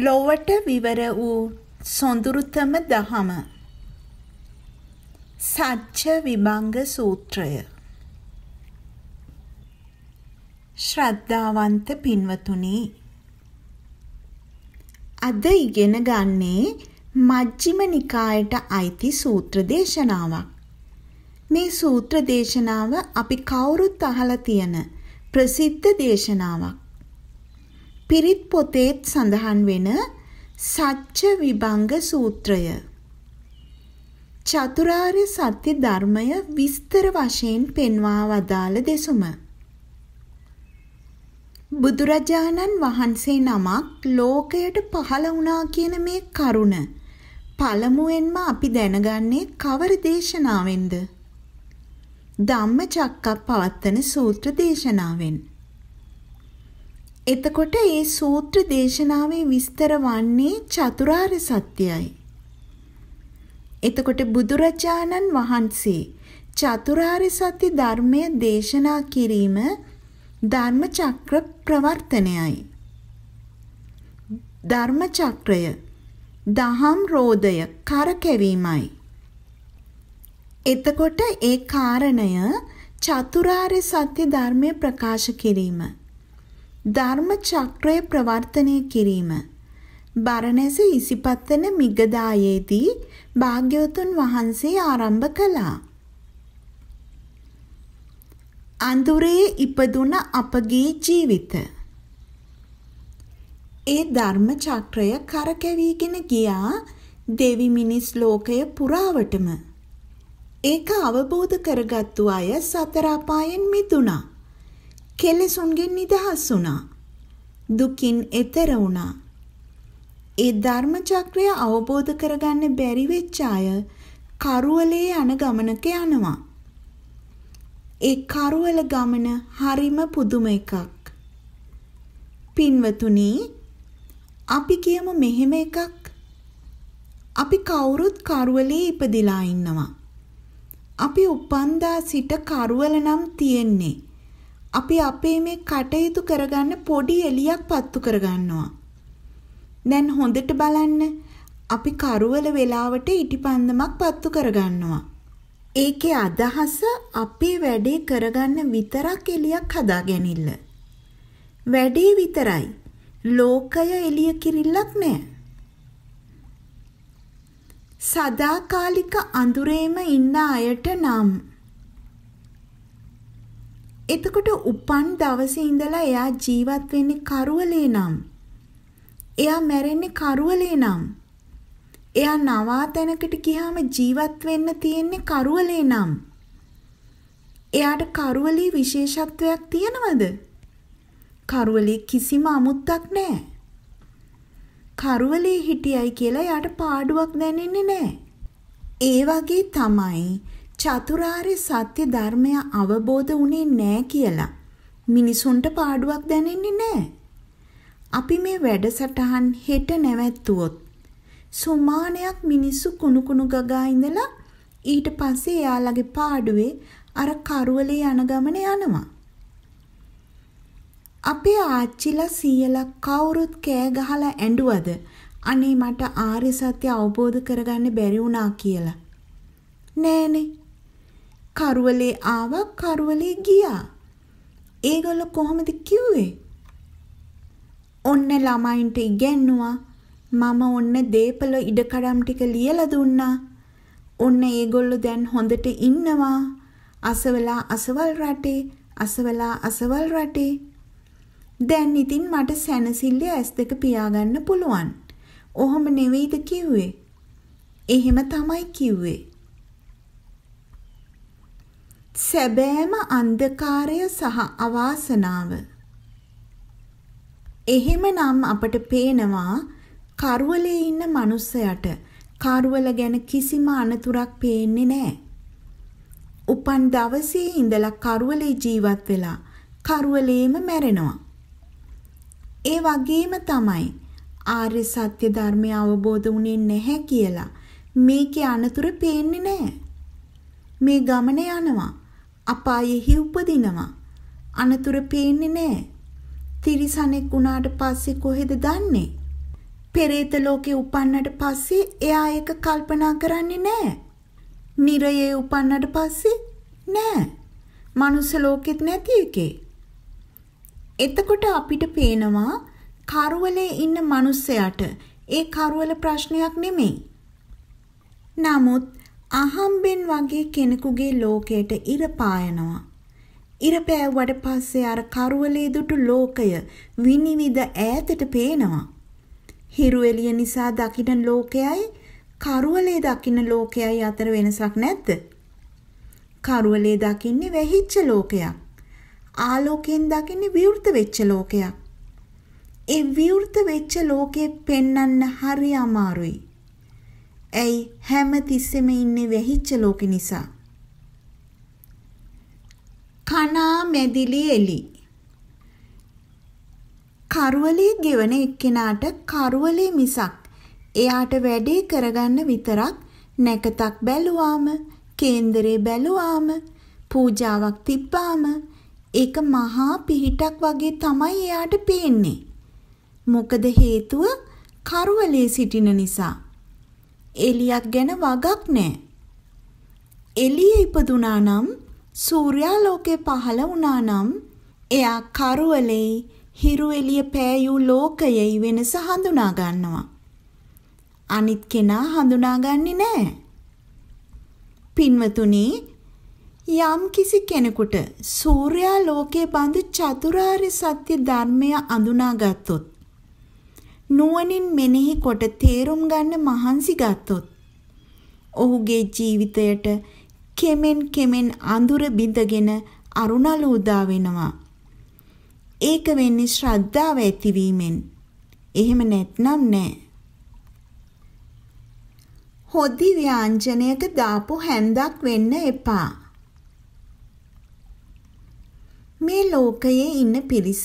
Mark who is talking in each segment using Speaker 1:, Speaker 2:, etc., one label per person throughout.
Speaker 1: ලොවට විවර වූ සොඳුරුතම දහම සච්ච විභංග සූත්‍රය ශ්‍රද්ධාවන්ත පින්වතුනි අද ඉගෙන ගන්නේ මජ්ක්‍ධිම නිකායට අයිති සූත්‍ර දේශනාවක්. මේ සූත්‍ර දේශනාව අපි කවුරුත් අහලා තියෙන ප්‍රසිද්ධ දේශනාවක්. පිරිත් පොතේත් සඳහන් වෙන සච්ච විභංග සූත්‍රය. චතුරාර්ය සත්‍ය ධර්මය විස්තර වශයෙන් පෙන්වා වදාළ දෙසුම. බුදුරජාණන් වහන්සේ නමක් ලෝකයට පහළ වුණා කියන මේ කරුණ පළමුවෙන්ම අපි දැනගන්නේ කවර දේශනාවෙන්ද? ධම්මචක්කප්පවත්තන සූත්‍ර දේශනාවෙන්. එතකොට ඒ සූත්‍ර දේශනාවේ විස්තර වන්නේ චතුරාර්ය සත්‍යයයි. එතකොට බුදුරජාණන් වහන්සේ චතුරාර්ය සත්‍ය ධර්මය දේශනා කිරීම ධර්ම චක්‍ර ප්‍රවර්තනයයි. ධර්ම චක්‍රය දහම් රෝධය කරකැවීමයි. එතකොට ඒ කාරණය චතුරාර්ය සත්‍ය ධර්මය ප්‍රකාශ කිරීම. ධර්ම චක්‍රය ප්‍රවර්තනය කිරීම බරණැස ඉසිපත්තන මිගදායේදී භාග්‍යවතුන් වහන්සේ ආරම්භ කළා. අඳුරේ ඉපදුන අපගේ ජීවිත ඒ ධර්ම චක්‍රය කරකැවිගෙන ගියා දෙවි මිනිස් ලෝකය පුරාවටම. ඒක අවබෝධ කරගත්තු අය සතර අපායෙන් මිදුණා. කෙලෙසුන්ගෙන් නිදහස් වුණා. දුකින් එතර වුණා. ඒ ධර්ම චක්‍රය අවබෝධ කරගන්න බැරි වෙච්ච අය කරුවලේ යන ගමනක යනවා. ඒ කරුවල ගමන හරිම පුදුම එකක්. පින්වතුනි අපි කියමු මෙහෙම එකක්. අපි කවුරුත් කරුවලේ ඉපදිලා ඉන්නවා. අපි උපන්දා සිට කරුවල නම් තියෙන්නේ. අපි අපේ මේ කටයුතු කරගන්න පොඩි එළියක් පත්තු කරගන්නවා. දැන් හොඳට බලන්න අපි කරවල වෙලාවට ඉටිපන්දමක් පත්තු කරගන්නවා. ඒකේ අදහස අපේ වැඩේ කරගන්න විතරක් එළියක් හදාගැනිල්ල. වැඩේ විතරයි. ලෝකය එළිය කිරිල්ලක් නෑ. සදාකාලික අඳුරේම ඉන්න අයට නම් එතකොට උපන් දවසේ ඉඳලා එයා ජීවත් වෙන්නේ කරවලේ නම්. එයා මැරෙන්නේ කරවලේ නම්. එයා නවාතැනකට ගියාම ජීවත් වෙන්න තියෙන්නේ කරවලේ නම්. එයාට කරවලේ විශේෂත්වයක් තියෙනවද? කරවලේ කිසිම අමුත්තක් නැහැ. කරවලේ හිටියයි කියලා යාට පාඩුවක් දැනෙන්නේ නැහැ. ඒ වගේ තමයි චතුරාර්ය සත්‍ය ධර්මය අවබෝධ වුණේ නෑ කියලා මිනිසුන්ට පාඩුවක් දැනෙන්නේ නෑ. අපි මේ වැඩසටහන් හෙට නැවැත්තුවොත් සුමානයක් මිනිස්සු කුණු කුණු ගගා ඉඳලා ඊට පස්සේ එයාලගේ පාඩුවේ අර කරවලේ යන ගමන යනවා. අපේ ආච්චිලා සීයලා කවුරුත් කෑ ගහලා ඇඬුවද අනේ මට ආර්ය සත්‍ය අවබෝධ කරගන්න බැරි වුණා කියලා. නෑනේ කරවලේ ආවා කරවලේ ගියා. ඒගොල්ලෝ කොහොමද කිව්වේ? ඔන්න ළමයින්ට ඉගෙන්නුවා. මම ඔන්න දීපල ඉඩකඩම් ටික ලියලා දුන්නා. ඔන්න ඒගොල්ලෝ දැන් හොඳට ඉන්නවා. අසවලා අසවල් රටේ අසවලා අසවල් රටේ දැන් ඉතින් මට සැනසille ඇස් දෙක පියාගන්න පුළුවන්. ඔහොම නෙවෙයිද කිව්වේ? එහෙම තමයි කිව්වේ. සැබෑම අන්ධකාරය සහ අවාසනාව. එහෙමනම් අපට පේනවා කරවලේ ඉන්න මිනිස්සයට කරවල ගැන කිසිම අනතුරක් පේන්නේ නැහැ. උපන් දවසේ ඉඳලා කරවලේ ජීවත් වෙලා කරවලේම මැරෙනවා. ඒ වගේම තමයි ආර්ය සත්‍ය ධර්මය අවබෝධ වුණේ නැහැ කියලා මේකේ අනතුරු පේන්නේ නැහැ. මේ ගමන යනවා. අපායෙහි උපදිනවා. අනතුර පේන්නේ නැහැ. තිරිසනෙක් වුණාට පස්සේ කොහෙද දන්නේ? පෙරේත ලෝකේ උපන්නට පස්සේ එයා ඒක කල්පනා කරන්නේ නැහැ. නිරයේ උපන්නට පස්සේ නැහැ. මනුස්ස ලෝකෙත් නැති එකේ. එතකොට අපිට පේනවා කරුවලේ ඉන්න මිනිස්සයාට ඒ කරුවල ප්‍රශ්නයක් නෙමෙයි. නමුත් අහම්බෙන් වගේ කෙනෙකුගේ ලෝකයට ඉර පායනවා. ඉර පෑවුවට පස්සේ අර කරවලේ දුටු ලෝකය විනිවිද ඈතට පේනවා. හිරු එළිය නිසා දකින්න ලෝකයයි කරවලේ දකින්න ලෝකයයි අතර වෙනසක් නැද්ද? කරවලේ දකින්නේ වැහිච්ච ලෝකයක්. ආලෝකයෙන් දකින්නේ විවෘත වෙච්ච ලෝකයක්. ඒ විවෘත වෙච්ච ලෝකේ පෙන්වන්න හරි අමාරුයි. ඇයි හැම තිස්සෙම ඉන්නේ වෙහිච්ච ලෝකෙ නිසා. කනා මැදිලි එලි. කරවලේ ගෙවන එක්කෙනාට කරවලේ මිසක් එයාට වැඩේ කරගන්න විතරක් නැකතක් බැලුවාම කේන්දරේ බැලුවාම පූජාවක් තිබ්බාම ඒක මහා පිහිටක් වගේ තමයි එයාට පේන්නේ. මොකද හේතුව කරවලේ සිටින නිසා. එලියක් ගැන වගක් නෑ. එළිය ඉපදුනා නම් සූර්යාලෝකය පහළ වුණා නම් එයා කරුවලෙයි හිරු එළිය පෑයූ ලෝකයයි වෙනස හඳුනා ගන්නවා. අනිත් කෙනා හඳුනාගන්නේ නෑ. පින්වතුනි යම් කිසි කෙනෙකුට සූර්යාලෝකයේ බඳු චතුරාර්ය සත්‍ය ධර්මය අඳුනාගත්තොත් නුවණින් මෙනෙහි කොට තේරුම් ගන්න මහන්සි ගත්තොත් ඔහුගේ ජීවිතයට කෙමෙන් කෙමෙන් අඳුර බිඳගෙන අරුණල උදා වෙනවා. ඒක වෙන්නේ ශ්‍රද්ධාව ඇතිවීමෙන්. එහෙම නැත්නම් නෑ. හොදි ව්‍යංජනයක දාපු හැන්දක් වෙන්න එපා. මේ ලෝකයේ ඉන්න පිරිස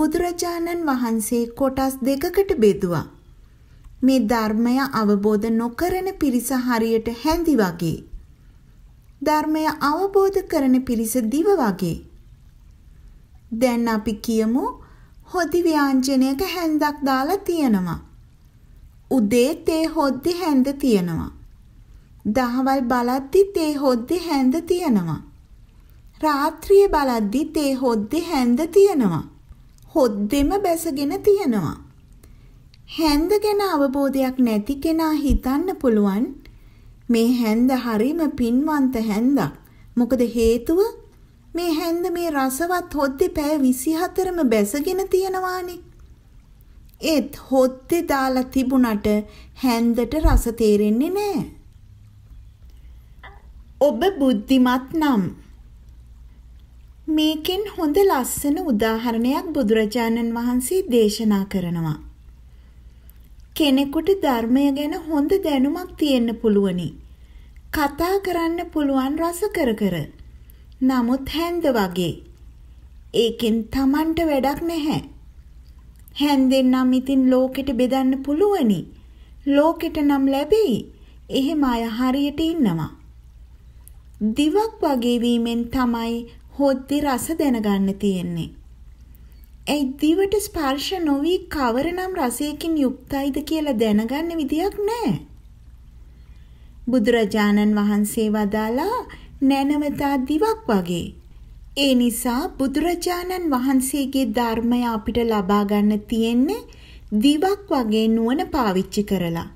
Speaker 1: බුදුරජාණන් වහන්සේ කොටස් දෙකකට බෙදුවා. මේ ධර්මය අවබෝධ නොකරන පිරිස හරියට හැඳි වගේ. ධර්මය අවබෝධ කරන පිරිස දිව වගේ. දැන් අපි කියමු හොදි ව්‍යංජනයක හැන්දක් දාලා තියෙනවා. උදේ තේ හොද්දි හැඳ තියෙනවා. දහවල් බලද්දි තේ හොද්දි හැඳ තියෙනවා. රාත්‍රියේ බලද්දි තේ හොද්දේ හැන්ද තියෙනවා. හොද්දෙම බැසගෙන තියෙනවා. හැන්ද ගැන අවබෝධයක් නැති කෙනා හිතන්න පුළුවන් මේ හැන්ද හරීම පින්වන්ත හැන්දක්. මොකද හේතුව මේ හැන්ද මේ රසවත් හොද්දේ පැය 24ම බැසගෙන තියෙනවානේ. ඒත් හොද්දේ දාලා තිබුණට හැන්දට රස තේරෙන්නේ නැහැ. ඔබ බුද්ධිමත් නම් මේකෙන් හොඳ ලස්සන උදාහරණයක් බුදුරජාණන් වහන්සේ දේශනා කරනවා. කෙනෙකුට ධර්මය ගැන හොඳ දැනුමක් තියෙන්න පුළුවනි. කතා කරන්න පුළුවන් රස කර කර. නමුත් හැන්ද වගේ. ඒකෙන් Tamanට වැඩක් නැහැ. හැන්දෙන් නම් ඉතින් ලෝකෙට බෙදන්න පුළුවනි. ලෝකෙට නම් ලැබෙයි. එහෙම අය හරියට ඉන්නවා. දිවක් වගේ වීමෙන් තමයි හොද්දි රස දැනගන්න තියෙන්නේ. ඒ දිවට ස්පර්ශ නොවි කවරනම් රසයකින් යුක්තයිද කියලා දැනගන්න විදියක් නැහැ. බුදුරජාණන් වහන්සේ වදාලා නැනවතා දිවක් වගේ. ඒ නිසා බුදුරජාණන් වහන්සේගේ ධර්මය අපිට ලබා ගන්න තියෙන්නේ දිවක් වගේ නුවණ පාවිච්චි කරලා.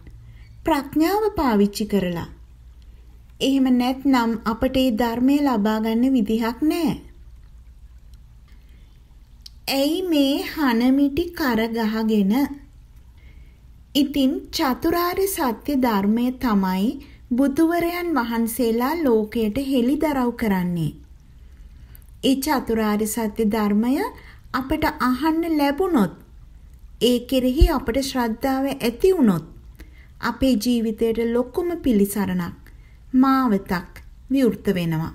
Speaker 1: ප්‍රඥාව පාවිච්චි කරලා. එහෙම නැත්නම් අපට ඒ ධර්මය ලබා ගන්න විදිහක් නැහැ. ඇයි මේ හනමිටි කර ගහගෙන? ඉතින් චතුරාර්ය සත්‍ය ධර්මය තමයි බුදුවරයන් වහන්සේලා ලෝකයට හෙළිදරව් කරන්නේ. ඒ චතුරාර්ය සත්‍ය ධර්මය අපට අහන්න ලැබුණොත් ඒ කෙරෙහි අපට ශ්‍රද්ධාව ඇති වුණොත් අපේ ජීවිතයට ලොකුම පිළිසරණක්. මා වෙතක් විවෘත වෙනවා.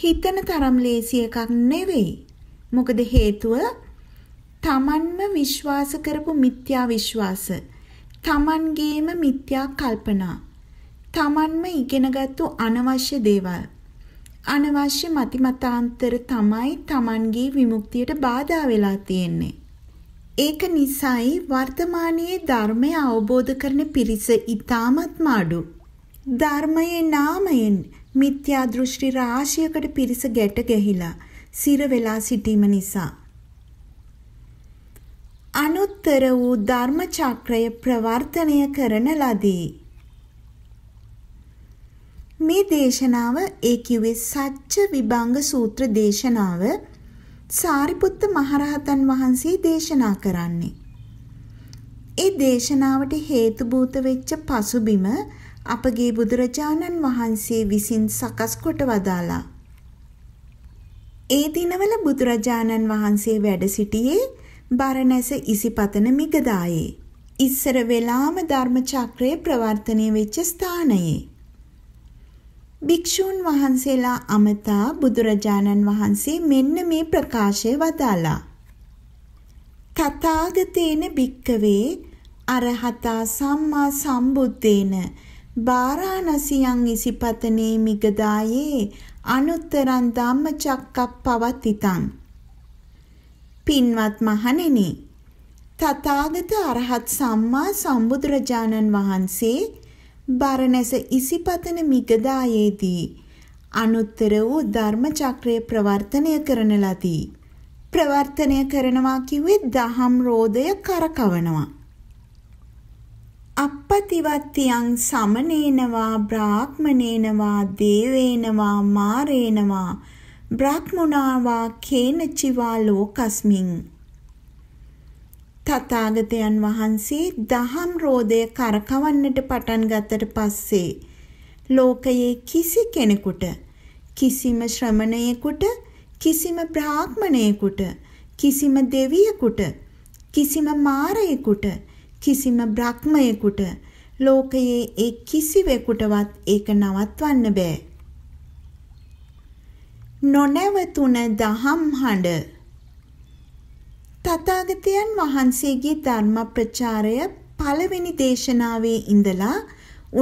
Speaker 1: හිතන තරම් ලේසි එකක් නෙවෙයි. මොකද හේතුව තමන්ම විශ්වාස කරපු මිත්‍යා විශ්වාස තමන්ගේම මිත්‍යා කල්පනා තමන්ම ඉගෙනගත්තු අනවශ්‍ය දේවල් අනවශ්‍ය මතිමතාන්තර තමයි තමන්ගේ විමුක්තියට බාධා වෙලා තියෙන්නේ ඒක නිසායි වර්තමානයේ ධර්මය අවබෝධ කරන පිරිස ඊටාත්ම අඩුයි ධර්මයේ නාමයෙන් මිත්‍යා දෘෂ්ටි රාශියකට පිරිස ගැට ගැහිලා සිර වෙලා සිටීම නිසා අනුත්තර වූ ධර්ම චක්‍රය ප්‍රවර්තනය කරන ලදී. මේ දේශනාව ඒ කිව්වේ සච්ච විභංග සූත්‍ර දේශනාව සාරිපුත්ත මහරහතන් වහන්සේ දේශනා කරන්නේ. ඒ දේශනාවට හේතුබූත වෙච්ච පසුබිම අපගේ බුදුරජාණන් වහන්සේ විසින් සකස් කොට වදාලා. ඒ දිනවල බුදුරජාණන් වහන්සේ වැඩ සිටියේ බරණැස ඉසිපතන මිගදායේ. ඉස්සර වෙලාම ධර්ම චක්‍රය ප්‍රවර්තනය වෙච්ච ස්ථානයේ. භික්ෂූන් වහන්සේලා අමතා බුදුරජාණන් වහන්සේ මෙන්න මේ ප්‍රකාශය වදාලා. තථාගතේන භික්කවේ අරහතා සම්මා සම්බුද්දේන බාරාණසියං ඉසිපතනේ මිගදායේ අනුත්තරං ධම්මචක්කප්පවත්තිතං පින්වත් මහණෙනි තථාගත අරහත් සම්මා සම්බුදුරජාණන් වහන්සේ බරණැස ඉසිපතන මිගදායේදී අනුත්තර වූ ධර්මචක්‍රය ප්‍රවර්තනය කරන ලදී. ප්‍රවර්තනය කරනවා කිව්වේ දහම් රෝදය කරකවනවා. අපපතිවත්තියන් සමනේනවා බ්‍රාහ්මණේනවා දේවේනවා මාරේනවා බ්‍රහ්මුණාවා කේනචිවා ලෝකස්මින් තථාගතයන් වහන්සේ දහම් රෝදය කරකවන්නට පටන් ගත්තට පස්සේ ලෝකයේ කිසි කෙනෙකුට කිසිම ශ්‍රමණයෙකුට කිසිම බ්‍රාහ්මණයෙකුට කිසිම දෙවියෙකුට කිසිම මාරයෙකුට කිසිම බ්‍රහ්මයෙකුට ලෝකයේ ඒ කිසිවෙකුටවත් ඒක නවත්වන්න බෑ. නොනැවතුන දහම් හඬ තථාගතයන් වහන්සේගේ ධර්ම ප්‍රචාරය පළවෙනි දේශනාවේ ඉඳලා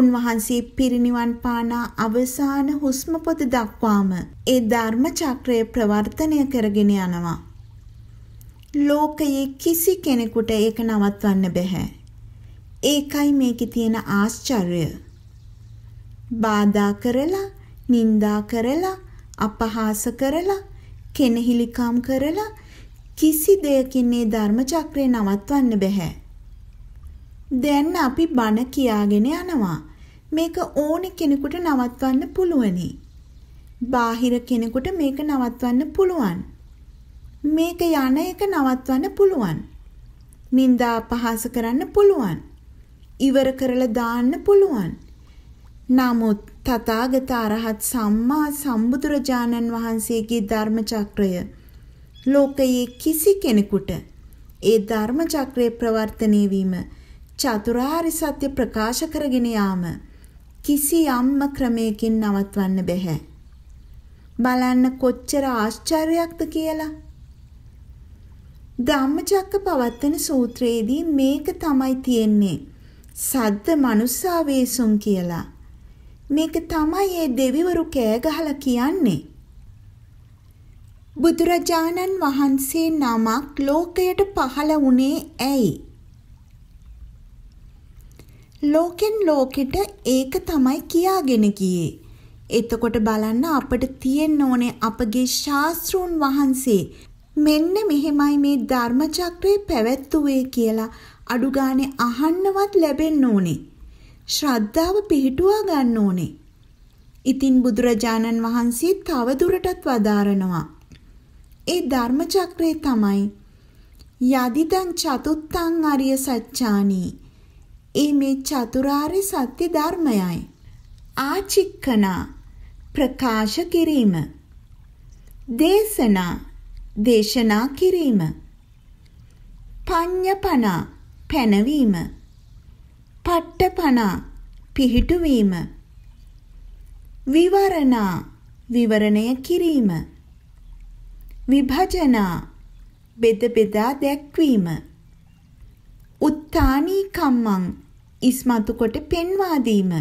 Speaker 1: උන්වහන්සේ පිරිනිවන් පාන අවසාන හුස්ම පොත දක්වාම ඒ ධර්ම චක්‍රය ප්‍රවර්තනය කරගෙන යනවා. ලෝකයේ කිසි කෙනෙකුට ඒක නවත්වන්න බෑ. ඒකයි මේකේ තියෙන ආශ්චර්යය. බාධා කරලා, නිନ୍ଦා කරලා, අපහාස කරලා, කෙනහිලිකම් කරලා කිසි දෙයකින් මේ ධර්ම චක්‍රය නවත්වන්න බෑ. දැන් අපි බණ කියාගෙන යනවා. මේක ඕනි කෙනෙකුට නවත්වන්න පුළුවනි. බාහිර කෙනෙකුට මේක නවත්වන්න පුළුවන්. මේක යන එක නවත්වන්න පුළුවන්. නින්දා අපහාස කරන්න පුළුවන්. ඉවර කරලා දාන්න පුළුවන්. නමුත් තථාගත අරහත් සම්මා සම්බුදුරජාණන් වහන්සේගේ ධර්ම චක්‍රය ලෝකයේ කිසි කෙනෙකුට ඒ ධර්ම චක්‍රයේ ප්‍රවර්තනය වීම චතුරාර්ය සත්‍ය ප්‍රකාශ කරගෙන යාම කිසියම්ම ක්‍රමයකින් නවත්වන්න බෑ. බලන්න කොච්චර ආශ්චර්යයක්ද කියලා. ධම්මචක්ක පවත්තන සූත්‍රයේදී මේක තමයි තියෙන්නේ. සද්ද මනුස්සාවේසුන් කියලා. මේක තමයි ඒ දෙවිවරු කෑ ගහලා කියන්නේ. බුදුරජාණන් වහන්සේ නමක් ලෝකයට පහළ වුණේ ඇයි? ලෝකෙන් ලෝකෙට ඒක තමයි කියාගෙන ගියේ. එතකොට බලන්න අපිට තියෙන්න ඕනේ අපගේ ශාස්ත්‍රූන් වහන්සේ මෙන්න මෙහෙමයි මේ ධර්මචක්‍රය පැවැත්වුවේ කියලා අඩුගානේ අහන්නවත් ලැබෙන්න ඕනේ. ශ්‍රද්ධාව පිහිටුවා ගන්න ඕනේ. ඉතින් බුදුරජාණන් වහන්සේ තව දුරටත් වදාරනවා. ඒ ධර්මචක්‍රය තමයි යදිදං චතුත්තං අරිය සත්‍යානි. ඒ මේ චතුරාර්ය සත්‍ය ධර්මයයි. ආචික්කනා ප්‍රකාශ කිරීම. දේශනා දේශනා කිරීම පඤ්ඤපනා පැනවීම පට්ඨපනා පිහිටුවීම විවරණා විවරණය කිරීම විභජනා බෙද බෙදා දැක්වීම උත්තානී කම්මං ඉස්මතු කොට පෙන්වා දීම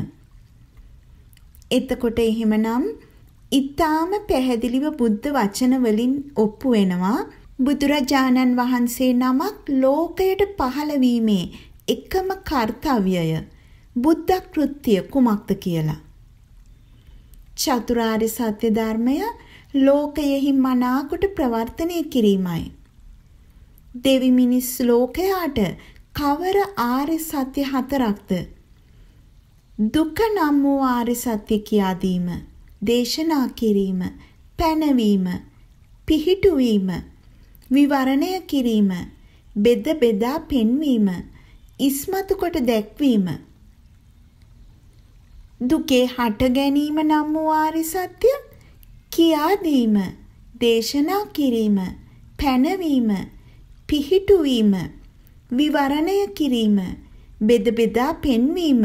Speaker 1: එතකොට එහෙමනම් ඊටාම පැහැදිලිව බුද්ධ වචන වලින් ඔප්පු වෙනවා බුදුරජාණන් වහන්සේ නමක් ලෝකයට පහළ වීමේ එකම කාර්යය බුද්ධ කෘත්‍ය කුමක්ද කියලා. චතුරාර්ය සත්‍ය ධර්මය ලෝකයෙහි මනාකොට ප්‍රවර්තනය කිරීමයි. දෙවි මිනිස් ලෝකයාට කවර ආර්ය සත්‍ය හතරක්ද? දුක නම් වූ ආර්ය සත්‍ය කියා දීම. දේශනා කිරීම, පැනවීම, පිහිටුවීම, විවරණය කිරීම, බෙද බෙදා පෙන්වීම, ඉස්මතු කොට දැක්වීම. දුකේ හට ගැනීම නම් වූ ආරි සත්‍ය කියා දීම, දේශනා කිරීම, පැනවීම, පිහිටුවීම, විවරණය කිරීම, බෙද බෙදා පෙන්වීම,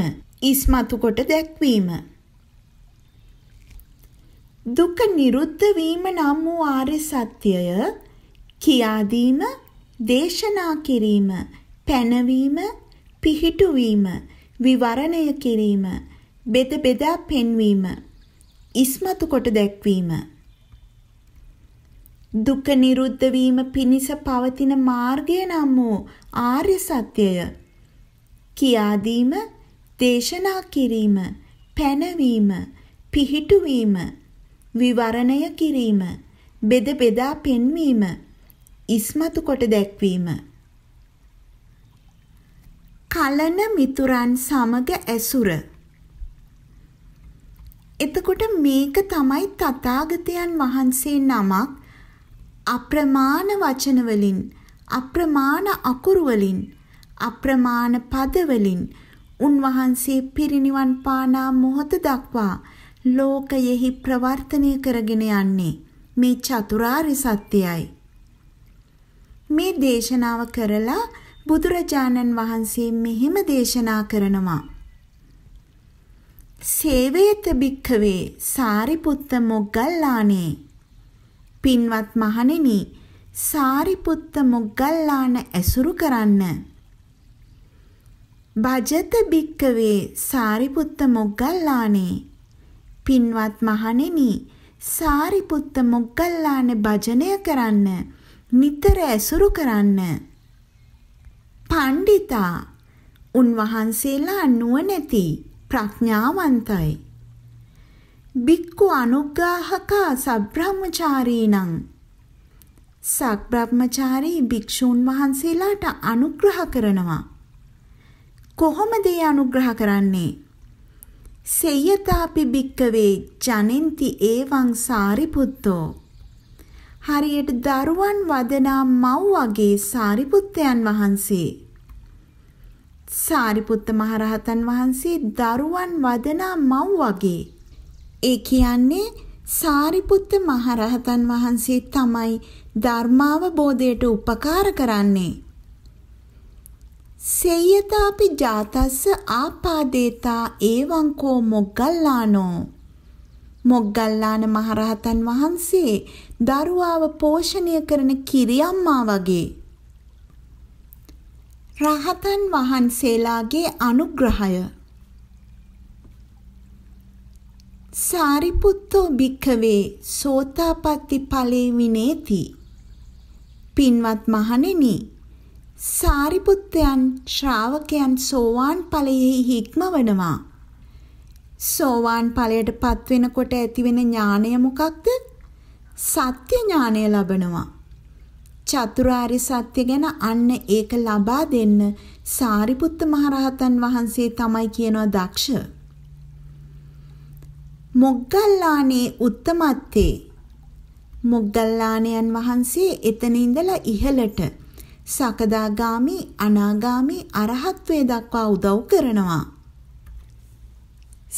Speaker 1: ඉස්මතු කොට දැක්වීම. දුක නිරුද්ධ වීම නම් වූ ආර්ය සත්‍යය කියාදීම දේශනා කිරීම පැනවීම පිහිටුවීම විවරණය කිරීම බෙද බෙදා පෙන්වීම ඉස්මතු කොට දැක්වීම දුක නිරුද්ධ වීම පිණිස පවතින මාර්ගය නම් වූ ආර්ය සත්‍යය කියාදීම දේශනා කිරීම පැනවීම පිහිටුවීම විවරණය කිරීම බෙද බෙදා පෙන්වීම ඉස්මතු කොට දැක්වීම කලන මිතුරන් සමග ඇසුර එතකොට මේක තමයි තථාගතයන් වහන්සේ නමක් අප්‍රමාණ වචන වලින් අප්‍රමාණ අකුරු වලින් අප්‍රමාණ පද වලින් උන්වහන්සේ පිරිනිවන් පානා මොහොත දක්වා ලෝකයෙහි ප්‍රවර්තනය කරගෙන යන්නේ මේ චතුරාර්ය සත්‍යයයි. මේ දේශනාව කරලා බුදුරජාණන් වහන්සේ මෙහෙම දේශනා කරනවා. සේවේත භික්ඛවේ සාරිපුත්ත මොග්ගල්ලානේ පින්වත් මහණෙනි සාරිපුත්ත මොග්ගල්ලාන ඇසුරු කරන්න භජත භික්ඛවේ සාරිපුත්ත මොග්ගල්ලානේ පින්වත් මහණෙනි සාරිපුත්ත මොග්ගල්ලාන භජනය කරන්න නිතර ඇසුරු කරන්න පණ්ඩිතා උන්වහන්සේලා නුවණැති ප්‍රඥාවන්තයි බික්කු අනුග්‍රාහක සබ්‍රහ්මචාරීණං සබ්‍රහ්මචාරී භික්ෂූන් වහන්සේලාට අනුග්‍රහ කරනවා කොහොමද ඒ අනුග්‍රහ කරන්නේ සෙය්‍යතාපි භික්කවේ ජනෙන්ති ඒවං සාරිපුත්තෝ හරියට දරුවන් වදනා මව් වගේ සාරිපුත්තයන් වහන්සේ සාරිපුත්ත මහරහතන් වහන්සේ දරුවන් වදනා මව් වගේ ඒ කියන්නේ සාරිපුත්ත මහරහතන් වහන්සේ තමයි ධර්මාවබෝධයට උපකාර කරන්නේ සේයතාපි ජාතස්ස ආපාදේතා ඒවංකෝ මොග්ගල්ලානෝ මොග්ගල්ලාන මහරහතන් වහන්සේ දරුවාව පෝෂණය කරන කිරියම්මා වගේ රහතන් වහන්සේලාගේ අනුග්‍රහය සාරිපුත්තෝ භික්ඛවේ සෝතාපට්ටි ඵලේ විනේති පින්වත් මහණෙනි සාරිපුත්තයන් ශ්‍රාවකයන් සෝවාන් ඵලයෙහි හික්මවනවා. සෝවාන් ඵලයට පත්වෙනකොට ඇතිවෙන ඥාණය මොකක්ද? සත්‍ය ඥාණය ලබනවා. චතුරාර්ය සත්‍ය ගැන අන්න ඒක ලබා දෙන්න සාරිපුත්ත මහරහතන් වහන්සේ තමයි කියනවා දක්ෂ. මොග්ගල්ලානේ උත්තමත්තේ මොග්ගල්ලාණයන් වහන්සේ එතන ඉඳලා ඉහළට සකදාගාමි අනාගාමි අරහත්වේ දක්වා උදව් කරනවා.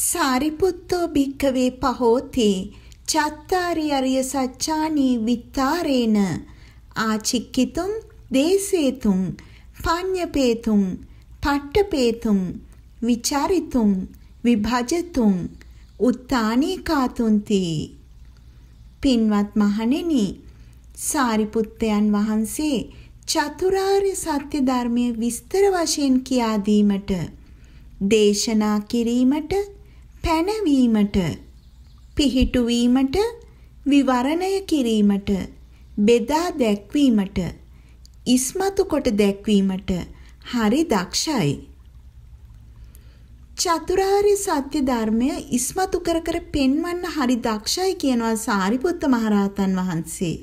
Speaker 1: සාරිපුත්තෝ භික්කවේ පහෝති චත්තාරි අරිය සච්චානී විත්තාරේන ආචික්කිතුම් දේසේතුම් පඤ්ඤපේතුම් පට්ඨපේතුම් විචාරිතුම් විභජතුම් උත්තානී කාතුන්ති පින්වත් මහණෙනි සාරිපුත්තයන් වහන්සේ චතුරාර්ය සත්‍ය ධර්මයේ විස්තර වශයෙන් කියා දීමට දේශනා කිරීමට පැනවීමට පිහිටුවීමට විවරණය කිරීමට බෙදා දැක්වීමට ඉස්මතු කොට දැක්වීමට හරි දක්ෂයි චතුරාර්ය සත්‍ය ධර්මය ඉස්මතු කර කර පෙන්වන්න හරි දක්ෂයි කියනවා සාරිපුත්ත මහරහතන් වහන්සේ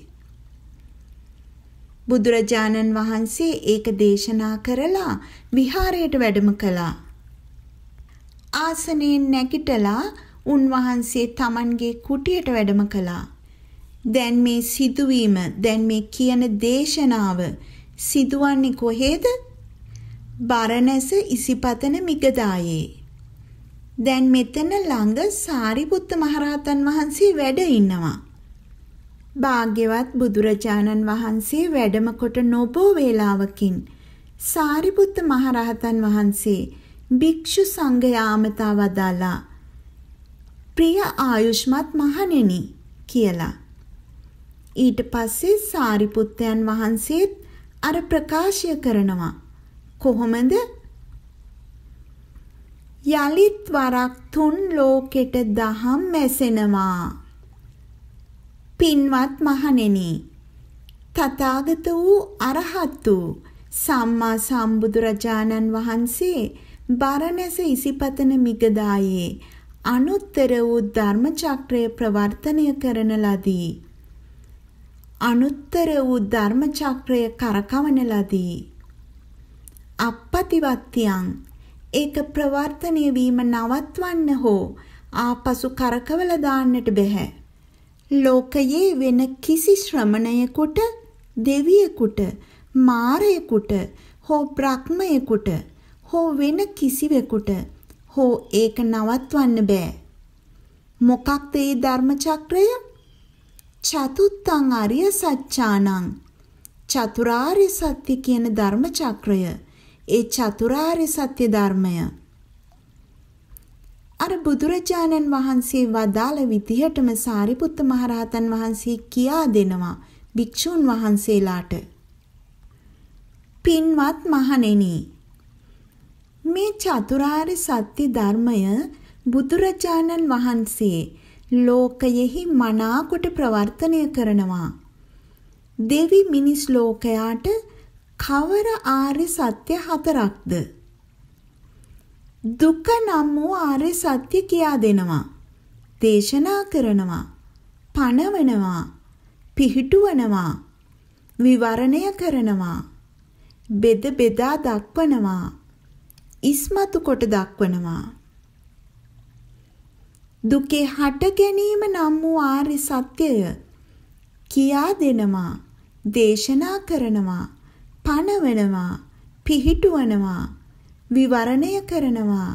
Speaker 1: බුදුරජාණන් වහන්සේ ඒක දේශනා කරලා විහාරයට වැඩම කළා. ආසනයෙන් නැගිටලා උන්වහන්සේ Tamanගේ කුටියට වැඩම කළා. දැන් මේ සිදුවීම දැන් මේ කියන දේශනාව සිදුවන්නේ කොහේද? බරණැස ඉසිපතන මිගදායේ. දැන් මෙතන ළඟ සාරිපුත්ත මහරහතන් වහන්සේ වැඩ ඉන්නවා. භාග්‍යවත් බුදුරජාණන් වහන්සේ වැඩම කොට නොබෝ වේලාවකින් සාරිපුත්ත මහරහතන් වහන්සේ භික්ෂු සංඝයා අමතා වදාලා ප්‍රිය ආයුෂ්මත් මහණෙනි කියලා ඊට පස්සේ සාරිපුත්තයන් වහන්සේත් අර ප්‍රකාශය කරනවා කොහොමද යලිත් වරක් තුන් ලෝකෙට දහම් මැසෙනවා පින්වත් මහණෙනි තථාගත වූ අරහත් වූ සම්මා සම්බුදුරජාණන් වහන්සේ බරණැස ඉසිපතන මිගදායේ අනුත්තර වූ ධර්ම චක්‍රය ප්‍රවර්තනය කරන ලදී. අනුත්තර වූ ධර්ම චක්‍රය කරකවන ලදී. අපපතිවත්තියන් ඒක ප්‍රවර්තනය වීම නවත්වන්න හෝ ආපසු කරකවල දාන්නට බෑ. ලෝකයේ වෙන කිසි ශ්‍රමණයෙකුට දෙවියෙකුට මාරයෙකුට හෝ බ්‍රහ්මයෙකුට හෝ වෙන කිසිවෙකුට හෝ ඒක නවත්වන්න බෑ. මොකක්ද මේ ධර්ම චක්‍රය? චතුත්තං අරිය සත්‍යානං චතුරාර්ය සත්‍ය කියන ධර්ම චක්‍රය. ඒ චතුරාර්ය සත්‍ය ධර්මය. අර බුදුරජාණන් වහන්සේ වදාළ විදිහටම සාරිපුත්ත මහරහතන් වහන්සේ කියා දෙනවා භික්ෂුන් වහන්සේලාට. පින්වත් මහණෙනි මේ චතුරාර්ය සත්‍ය ධර්මය බුදුරජාණන් වහන්සේ ලෝකයෙහි මනාකොට ප්‍රවර්තනය කරනවා. දෙවි මිනිස් ලෝකයාට කවර ආර්ය සත්‍ය හතරක්ද? දුක නම් වූ ආර්ය සත්‍ය කියා දෙනවා. දේශනා කරනවා. පණවනවා. පිහිටුවනවා. විවරණය කරනවා. බෙද බෙදා දක්වනවා. ඉස්මතු කොට දක්වනවා. දුකේ හට ගැනීම නම් වූ ආර්ය සත්‍යය කියා දෙනවා. දේශනා කරනවා. පණවනවා. පිහිටුවනවා. විවරණය කරනවා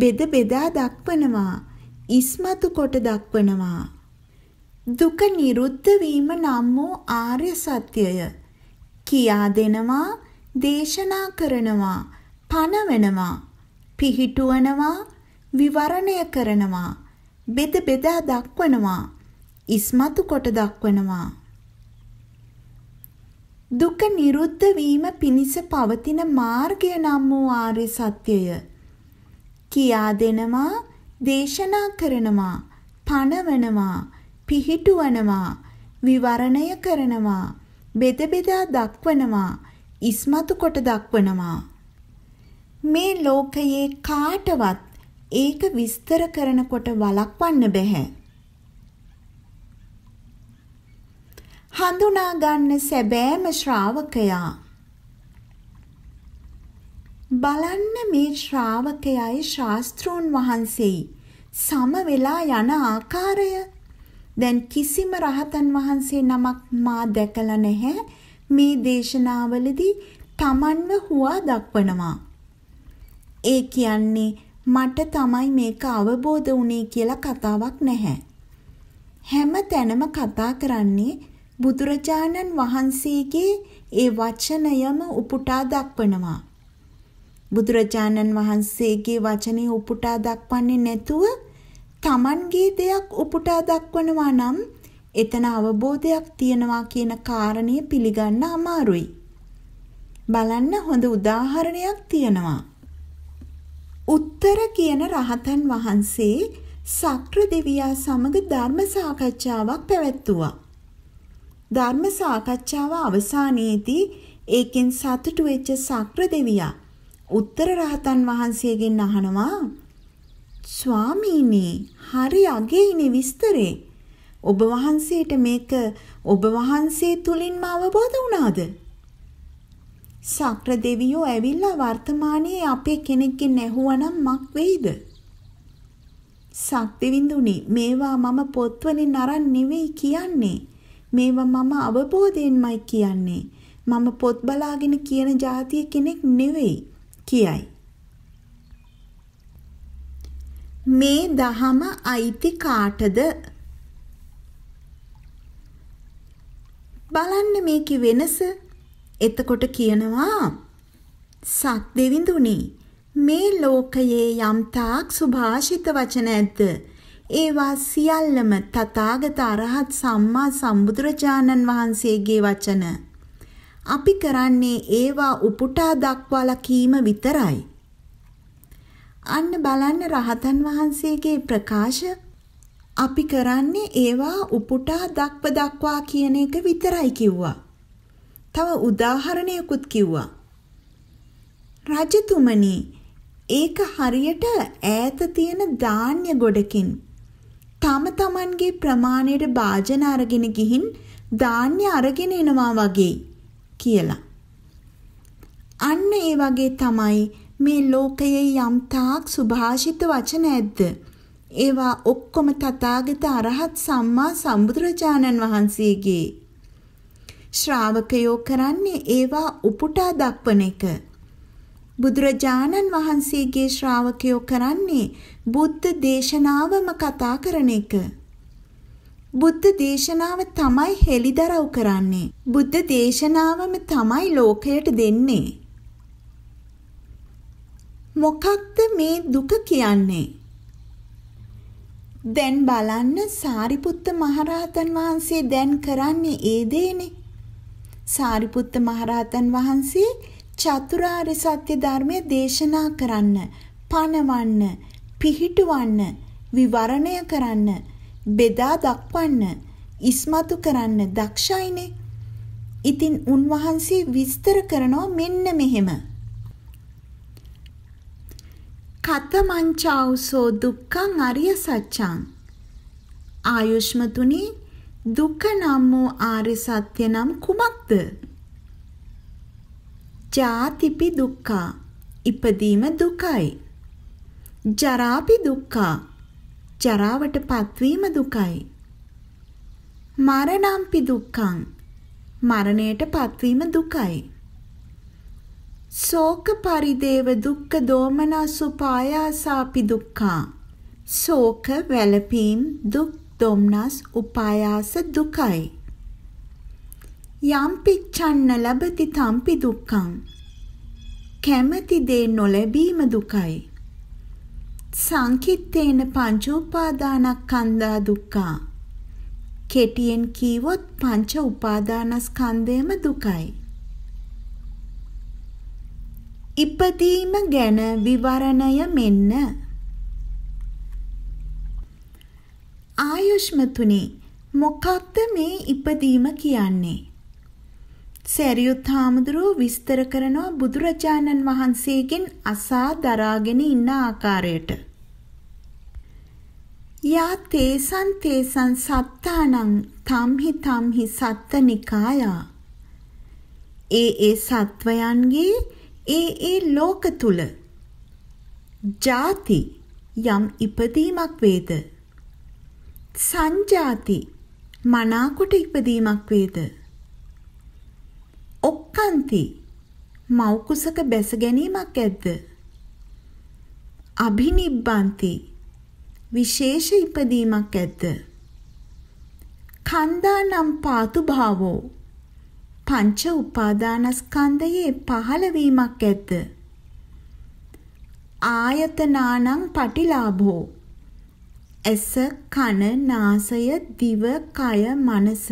Speaker 1: බෙද බෙදා දක්වනවා ඉස්මතු කොට දක්වනවා දුක නිරුද්ධ වීම නම් වූ ආර්ය සත්‍යය කියා දෙනවා දේශනා කරනවා පනවනවා පිහිටුවනවා විවරණය කරනවා බෙද බෙදා දක්වනවා ඉස්මතු කොට දක්වනවා දුක නිරුද්ධ වීම පිණිස පවතින මාර්ගය නම් වූ ආර්ය සත්‍යය කියා දෙනවා දේශනා කරනවා පණවනවා පිහිටුවනවා විවරණය කරනවා බෙද බෙදා දක්වනවා ඉස්මතු කොට දක්වනවා මේ ලෝකයේ කාටවත් ඒක විස්තර කරනකොට වළක්වන්න බෑ හඳුනා ගන්න සැබෑම ශ්‍රාවකයා බලන්න මේ ශ්‍රාවකයයි ශාස්ත්‍රෝන් වහන්සේයි සම වෙලා යන ආකාරය දැන් කිසිම රහතන් වහන්සේ නමක් මා දැකලා නැහැ මේ දේශනාවලදී Tamanව හුවා දක්වනවා ඒ කියන්නේ මට තමයි මේක අවබෝධ වුණේ කියලා කතාවක් නැහැ හැම තැනම කතා කරන්නේ බුදුරජාණන් වහන්සේගේ ඒ වචනයම උපුටා දක්වනවා. බුදුරජාණන් වහන්සේගේ වචනේ උපුටා දක්වන්නේ නැතුව Tamanගේ දෙයක් උපුටා දක්වනවා නම් එතන අවබෝධයක් තියනවා කියන කාරණය පිළිගන්න අමාරුයි. බලන්න හොඳ උදාහරණයක් තියෙනවා. උත්තර කියන රහතන් වහන්සේ සක්‍ර දෙවියා සමග ධර්ම සාකච්ඡාවක් පැවැත්තුවා. ධර්ම සාකච්ඡාව අවසානයේදී ඒකෙන් සතුටු වෙච්ච සක්‍ර දෙවියා උත්තර රහතන් වහන්සේගෙන් අහනවා ස්වාමීනි හරි අගෙයිනේ විස්තරේ ඔබ වහන්සේට මේක ඔබ වහන්සේ තුලින්ම අවබෝධ වුණාද? සක්‍ර දෙවියෝ ඇවිල්ලා වර්තමානයේ අපේ කෙනෙක්ගෙන් ඇහුවනම් මක් වෙයිද? සක්තිවිඳුනි මේවා මම පොත්වලින් අරන් නෙවෙයි කියන්නේ. මේවා මම අවබෝධයෙන්මයි කියන්නේ. මම පොත් බලාගෙන කියන જાතිය කෙනෙක් නෙවෙයි කියයි. මේ දහම අයිති කාටද? බලන්න මේකේ වෙනස. එතකොට කියනවා සත් දෙවිඳුනි මේ ලෝකයේ යම්තාක් සුභාෂිත වචන ඇද්ද? ඒවා සියල්ලම තථාගත අරහත් සම්මා සම්බුදුරජාණන් වහන්සේගේ වචන. අපි කරන්නේ ඒවා උපුටා දක්වලා කීම විතරයි. අන්න බලන්න රහතන් වහන්සේගේ ප්‍රකාශ අපි කරන්නේ ඒවා උපුටා දක්ව දක්වා කියන එක විතරයි කිව්වා. තව උදාහරණයකුත් කිව්වා. රජතුමනි ඒක හරියට ඈත තියෙන ධාන්‍ය ගොඩකින් තම තමන්ගේ ප්‍රමාණයට භාජන අරගෙන ගිහින් ධාන්‍ය අරගෙන එනවා වගේ කියලා. අන්න ඒ වගේ තමයි මේ ලෝකයේ යම් තාක් සුභාෂිත වචන ඇද්ද. ඒවා ඔක්කොම තථාගත අරහත් සම්මා සම්බුදුරජාණන් වහන්සේගේ ශ්‍රාවකයෝ කරන්නේ ඒවා උපුටා දක්වන එක. බුදුරජාණන් වහන්සේගේ ශ්‍රාවකයෝ කරන්නේ බුද්ධ දේශනාවම කතා කරන එක. බුද්ධ දේශනාව තමයි හෙළිදරව් කරන්නේ. බුද්ධ දේශනාවම තමයි ලෝකයට දෙන්නේ. මොකක්ද මේ දුක කියන්නේ? දැන් බලන්න සාරිපුත්ත මහරහතන් වහන්සේ දැන් කරන්නේ ඒ දේනේ. සාරිපුත්ත මහරහතන් වහන්සේ චතුරාර්ය සත්‍ය ධර්මය දේශනා කරන්න, පනවන්න, පිහිටුවන්න, විවරණය කරන්න, බෙදා දක්වන්න, ඉස්මතු කරන්න දක්ෂයිනේ. ඉතින් උන්වහන්සේ විස්තර කරනවා මෙන්න මෙහෙම. කතමංචාවුසෝ දුක්ඛං අරිය සත්‍යං ආයුෂ්මතුනි දුක්ඛ නම් වූ ආර්ය සත්‍ය නම් කුමක්ද ජාතිපි දුක්ඛා. ඉපදීම දුකයි. ජරාපි දුක්ඛා. ජරාවට පත්වීම දුකයි. මරණම්පි දුක්ඛං. මරණයට පත්වීම දුකයි. ශෝක පරිදේව දුක්ඛ දෝමනසුපායාසාපි දුක්ඛා. ශෝක වැළපීම් දුක් දොම්නස් උපායාස දුකයි. යම්පිච්ඡන්න ලබති තම්පි දුක්ඛං කැමැති දේ නොලැබීම දුකයි සංකිට්ඨේන පංච උපාදානස්කන්ධා දුක්ඛා කෙටියෙන් කීවොත් පංච උපාදානස්කන්ධයම දුකයි ඉපදීම ගැන විවරණය මෙන්න ආයුෂ්මතුනි මොකක්ද මේ ඉපදීම කියන්නේ සැරියුත් හාමුදුරුව විස්තර කරනවා බුදුරජාණන් වහන්සේගෙන් අසා දරාගෙන ඉන්න ආකාරයට. යා තේසන් තේසන් සත්තානං තම්හි තම්හි සත්ත නිකායා. ඒ ඒ සත්වයන්ගේ ඒ ඒ ලෝක තුල. ජාති යම් ඉපදීමක් වේද. සංජාති මනාකොට ඉපදීමක් වේද. ඔක්කන්ති මෞකුසක බැස ගැනීමක් ඇද්ද? අභිනිබ්බන්ති විශේෂ ඉපදීමක් ඇද්ද? කන්දා නම් පාතු භාවෝ පංච උපාදානස්කන්ධයේ පහළවීමක් ඇද්ද? ආයතනානං පටිලාභෝ ඇස කන නාසය දිව කය මනස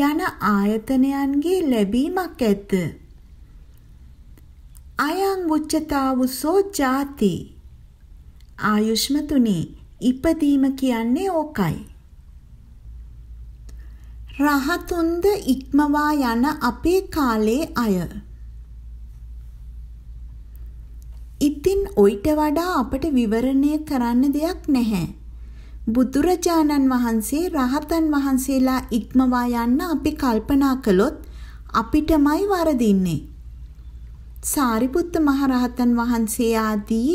Speaker 1: යන ආයතනයන්ගේ ලැබීමක් ඇත. අයං උච්චතාවුසෝ ජාති ආයුෂ්මතුනි ඉපදීම කියන්නේ ඕකයි. රහතුන්ද ඉක්මවා යන අපේ කාලේ අය. ඉතින් ඔයිට වඩා අපට විවරණය කරන්න දෙයක් නැහැ. බුදුරජාණන් වහන්සේ රහතන් වහන්සේලා ඉක්මවා යන්න අපි කල්පනා කළොත් අපිටමයි වරදින්නේ. සාරිපුත්ත මහරහතන් වහන්සේ ආදී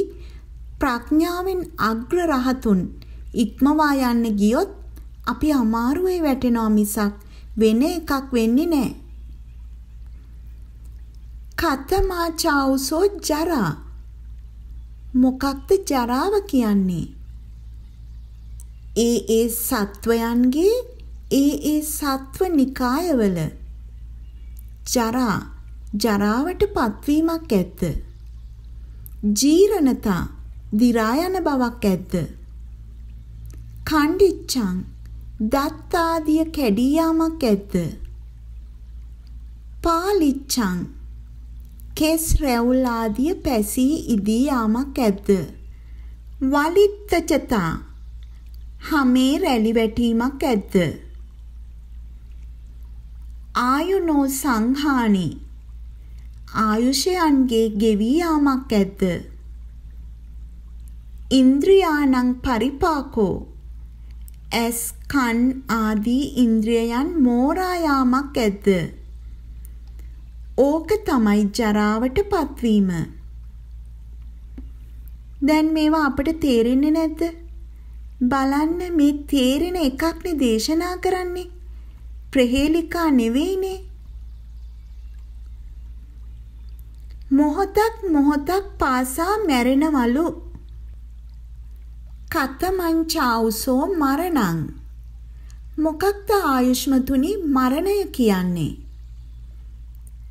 Speaker 1: ප්‍රඥාවෙන් අග්‍ර රහතුන් ඉක්මවා යන්න ගියොත් අපි අමාරුවේ වැටෙනවා මිසක් වෙන එකක් වෙන්නේ නැහැ. කතමාචෞසෝ ජරා මොකක්ද ජරාව කියන්නේ? ඒ ඒ සත්වයන්ගේ ඒ ඒ සත්ව නිකායවල ජරා ජරාවට පත්වීමක් ඇත. ජීරණතා දිරා යන බවක් ඇත. කණ්ඩිච්ඡං දත් ආදිය කැඩී යාමක් ඇත. පාලිච්ඡං කෙස් රැවුල් ආදිය පැසී ඉදී යාමක් ඇත. වලිත්තචතා හමේ රැලි වැටීමක් ඇද්ද? ආයුනෝ සංහානි ආයුෂයන්ගේ ගෙවී යාමක් ඇද්ද? ඉන්ද්‍රියානං පරිපාකෝ ඇස් කන් ආදී ඉන්ද්‍රියයන් මෝරා යාමක් ඇද්ද? ඕක තමයි ජරාවට පත්වීම. දැන් මේවා අපිට තේරෙන්නේ නැද්ද? බලන්න මේ තේරෙන එකක්නේ දේශනා කරන්නේ. ප්‍රහේලිකා නෙවෙයිනේ. මොහොතක් මොහොතක් පාසා මැරෙනවලු. කතමංචාවුසෝ මරණං. මොකක්ද ආයුෂ්මතුනි මරණය කියන්නේ?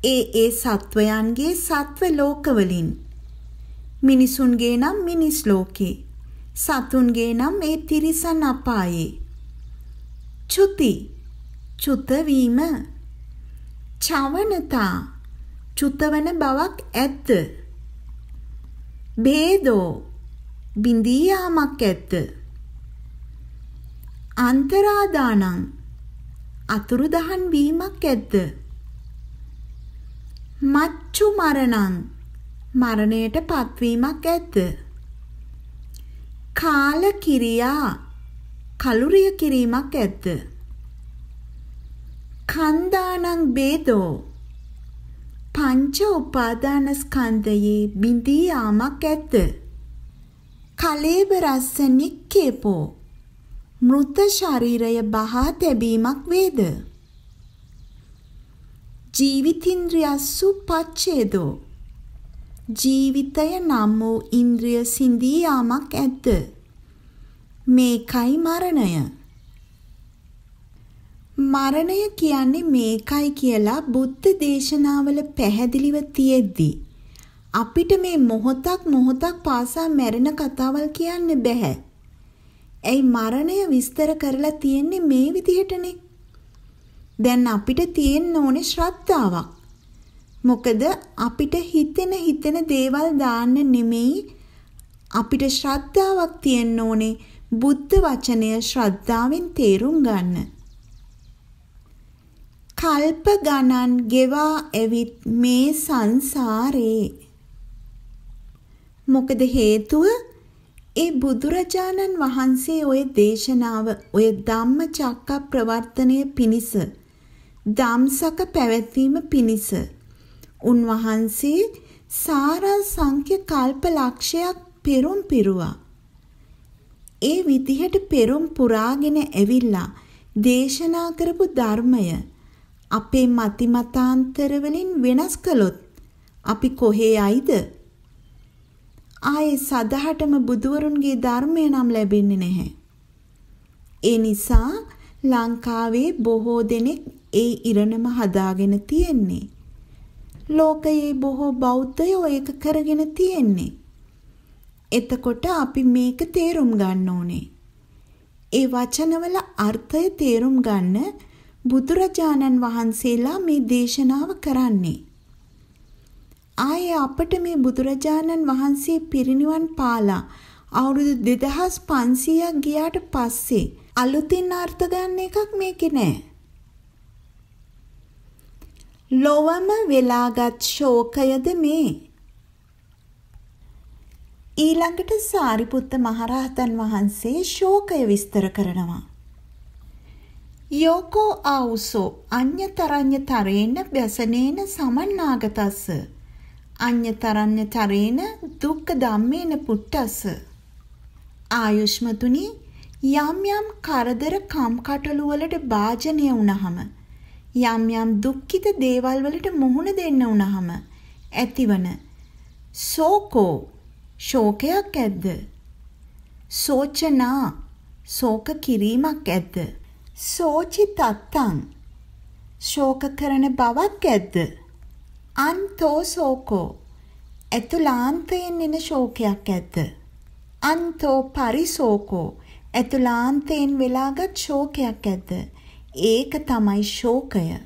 Speaker 1: ඒ ඒ සත්වයන්ගේ සත්ව ලෝකවලින් මිනිසුන්ගේ නම් මිනිස් ලෝකේ සතුන්ගේ නම් ඒ තිරිසන් අපායේ. චුති චුත වීම චවනතා චුතවන බවක් ඇත්ත. බේදෝ බිඳී යාමක් ඇත්ත. අන්තරාදානං අතුරුදහන් වීමක් ඇද්ද මච්චු මරණං මරණයට පත්වීමක් ඇද්ද කාල කිරියා කලුරිය කිරීමක් ඇත. කන්දානං බේදෝ පංච උපාදාන ස්කන්ධයේ බිඳී යාමක් ඇත. කලේබ රස්ස නික්කේපෝ මෘත ශරීරය බහා තැබීමක් වේද. ජීවිතින්ද්‍රියස්සු පච්චේදෝ ජීවිතය නම් වූ ඉන්ද්‍රිය සිඳී යාමක් ඇද්ද? මේකයි මරණය. මරණය කියන්නේ මේකයි කියලා බුද්ධ දේශනාවල පැහැදිලිව තියෙද්දි අපිට මේ මොහොතක් මොහොතක් පාසා මැරෙන කතාවල් කියන්න බෑ. ඇයි මරණය විස්තර කරලා තියෙන්නේ මේ විදිහටනේ. දැන් අපිට තියෙන්න ඕනේ ශ්‍රද්ධාවක්. මොකද අපිට හිතෙන හිතෙන දේවල් දාන්න නෙමෙයි අපිට ශ්‍රද්ධාවක් තියෙන්න ඕනේ බුද්ධ වචනය ශ්‍රද්ධාවෙන් තේරුම් ගන්න. කල්ප ගණන් ගෙවා ඇවිත් මේ සංසාරේ මොකද හේතුව ඒ බුදුරජාණන් වහන්සේ ওই දේශනාව ওই ධම්මචක්ක ප්‍රවර්තනය පිණිස ධම්සක පැවැත්වීම පිණිස උන්වහන්සේ සාරා සංඛ්‍ය කල්ප ලක්ෂයක් පෙරම් පිරුවා. ඒ විදිහට පෙරම් පුරාගෙන ඇවිල්ලා දේශනා කරපු ධර්මය අපේ මතිමතාන්තර වලින් වෙනස් කළොත් අපි කොහේ යයිද? ආයේ සදහටම බුදුවරුන්ගේ ධර්මය නම් ලැබෙන්නේ නැහැ. ඒ නිසා ලංකාවේ බොහෝ දෙනෙක් ඒ ඉරණම හදාගෙන තියෙන්නේ. ලෝකයේ බොහෝ බෞද්ධයෝ ඒක කරගෙන තියෙන්නේ. එතකොට අපි මේක තේරුම් ගන්න ඕනේ. ඒ වචනවල අර්ථය තේරුම් ගන්න බුදුරජාණන් වහන්සේලා මේ දේශනාව කරන්නේ. ආයේ අපට මේ බුදුරජාණන් වහන්සේ පිරිනිවන් පාලා අවුරුදු 2500ක් ගියාට පස්සේ අලුතින් අර්ථ ගන්න එකක් මේකේ නෑ. ලොවම වෙලාගත් ශෝකයද මේ ඊළඟට සාරිපුත්ත මහරහතන් වහන්සේ ශෝකය විස්තර කරනවා යෝකෝ ආවුසෝ අඤ්‍යතරඤ්‍ය තරේන ව්‍යසනේන සමන්නාගතස්ස අඤ්‍යතරඤ්‍ය තරේන දුක්ඛ ධම්මේන පුට්ටස්ස ආයුෂ්මතුනි යම් යම් කරදර කම්කටොළු වලට භාජනය වුණහම යම් යම් දුක්ඛිත දේවල් වලට මුහුණ දෙන්න වුනහම ඇතිවන සෝකෝ ශෝකයක් ඇද්ද? සෝචනා ශෝක කිරීමක් ඇද්ද? සෝචිතත්තං ශෝක කරන බවක් ඇද්ද? අන්තෝ සෝකෝ ඇතුලාන්තයෙන් එන ශෝකයක් ඇද්ද? අන්තෝ පරිසෝකෝ ඇතුලාන්තයෙන් වෙලාගත් ශෝකයක් ඇද්ද? ඒක තමයි ශෝකය.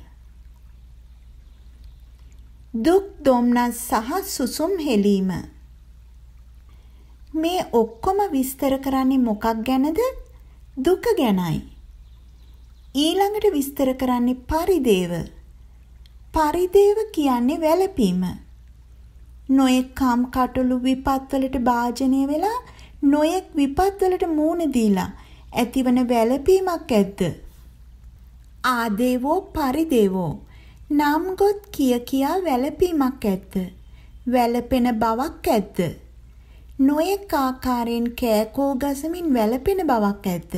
Speaker 1: දුක් දුම්නස් සහ සුසුම් හෙලීම. මේ ඔක්කොම විස්තර කරන්නේ මොකක් ගැනද? දුක ගැනයි. ඊළඟට විස්තර කරන්නේ පරිදේව. පරිදේව කියන්නේ වැළපීම. නොයෙක් කාම් කටළු විපත්වලට භාජනය වෙලා නොයෙක් විපත්වලට මූණ දීලා ඇතිවන වැළපීමක් ඇද්ද? ආදේවෝ පරිදේවෝ නම් ගොත් කිය කියා වැළපීමක් ඇත්ද? වැළපෙන බවක් ඇත්ද? නොඑක ආකාරයෙන් කෑකෝ ගසමින් වැළපෙන බවක් ඇත්ද?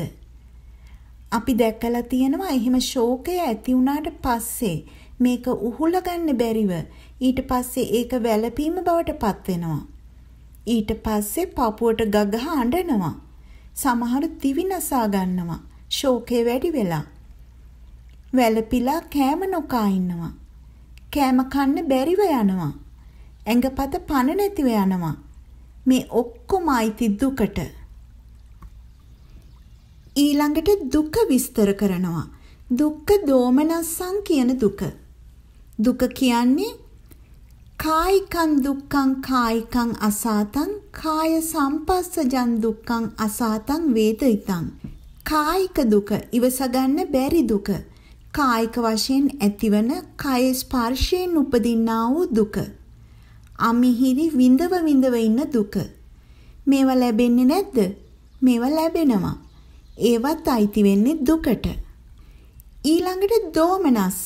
Speaker 1: අපි දැකලා තියෙනවා එහෙම ශෝකය ඇති වුණාට පස්සේ මේක උහුල ගන්න බැරිව ඊට පස්සේ ඒක වැළපීම බවට පත් වෙනවා. ඊට පස්සේ පපුවට ගගහ අඬනවා. සමහරු දිවි නසා ගන්නවා. ශෝකේ වැඩි වෙලා. වැළපිලා කෑම නොකා ඉන්නවා. කෑම කන්න බැරිව යනවා. ඇඟපත පණ නැතිව යනවා. මේ ඔක්කොම අයිති දුකට. ඊළඟට දුක විස්තර කරනවා. දුක්ඛ දෝමනස්සං කියන දුක. දුක කියන්නේ කායිකං දුක්ඛං කායිකං අසාතං කාය සම්පස්සජං දුක්ඛං අසාතං වේදිතං කායික දුක ඉවස ගන්න බැරි දුක කායික වශයෙන් ඇතිවන කය ස්පර්ශයෙන් උපදින්නා වූ දුක. අමිහිරි විඳව විඳව ඉන්න දුක. මේවා ලැබෙන්නේ නැද්ද? මේවා ලැබෙනවා. ඒවත් අයිති වෙන්නේ දුකට. ඊළඟට දෝමනස්ස.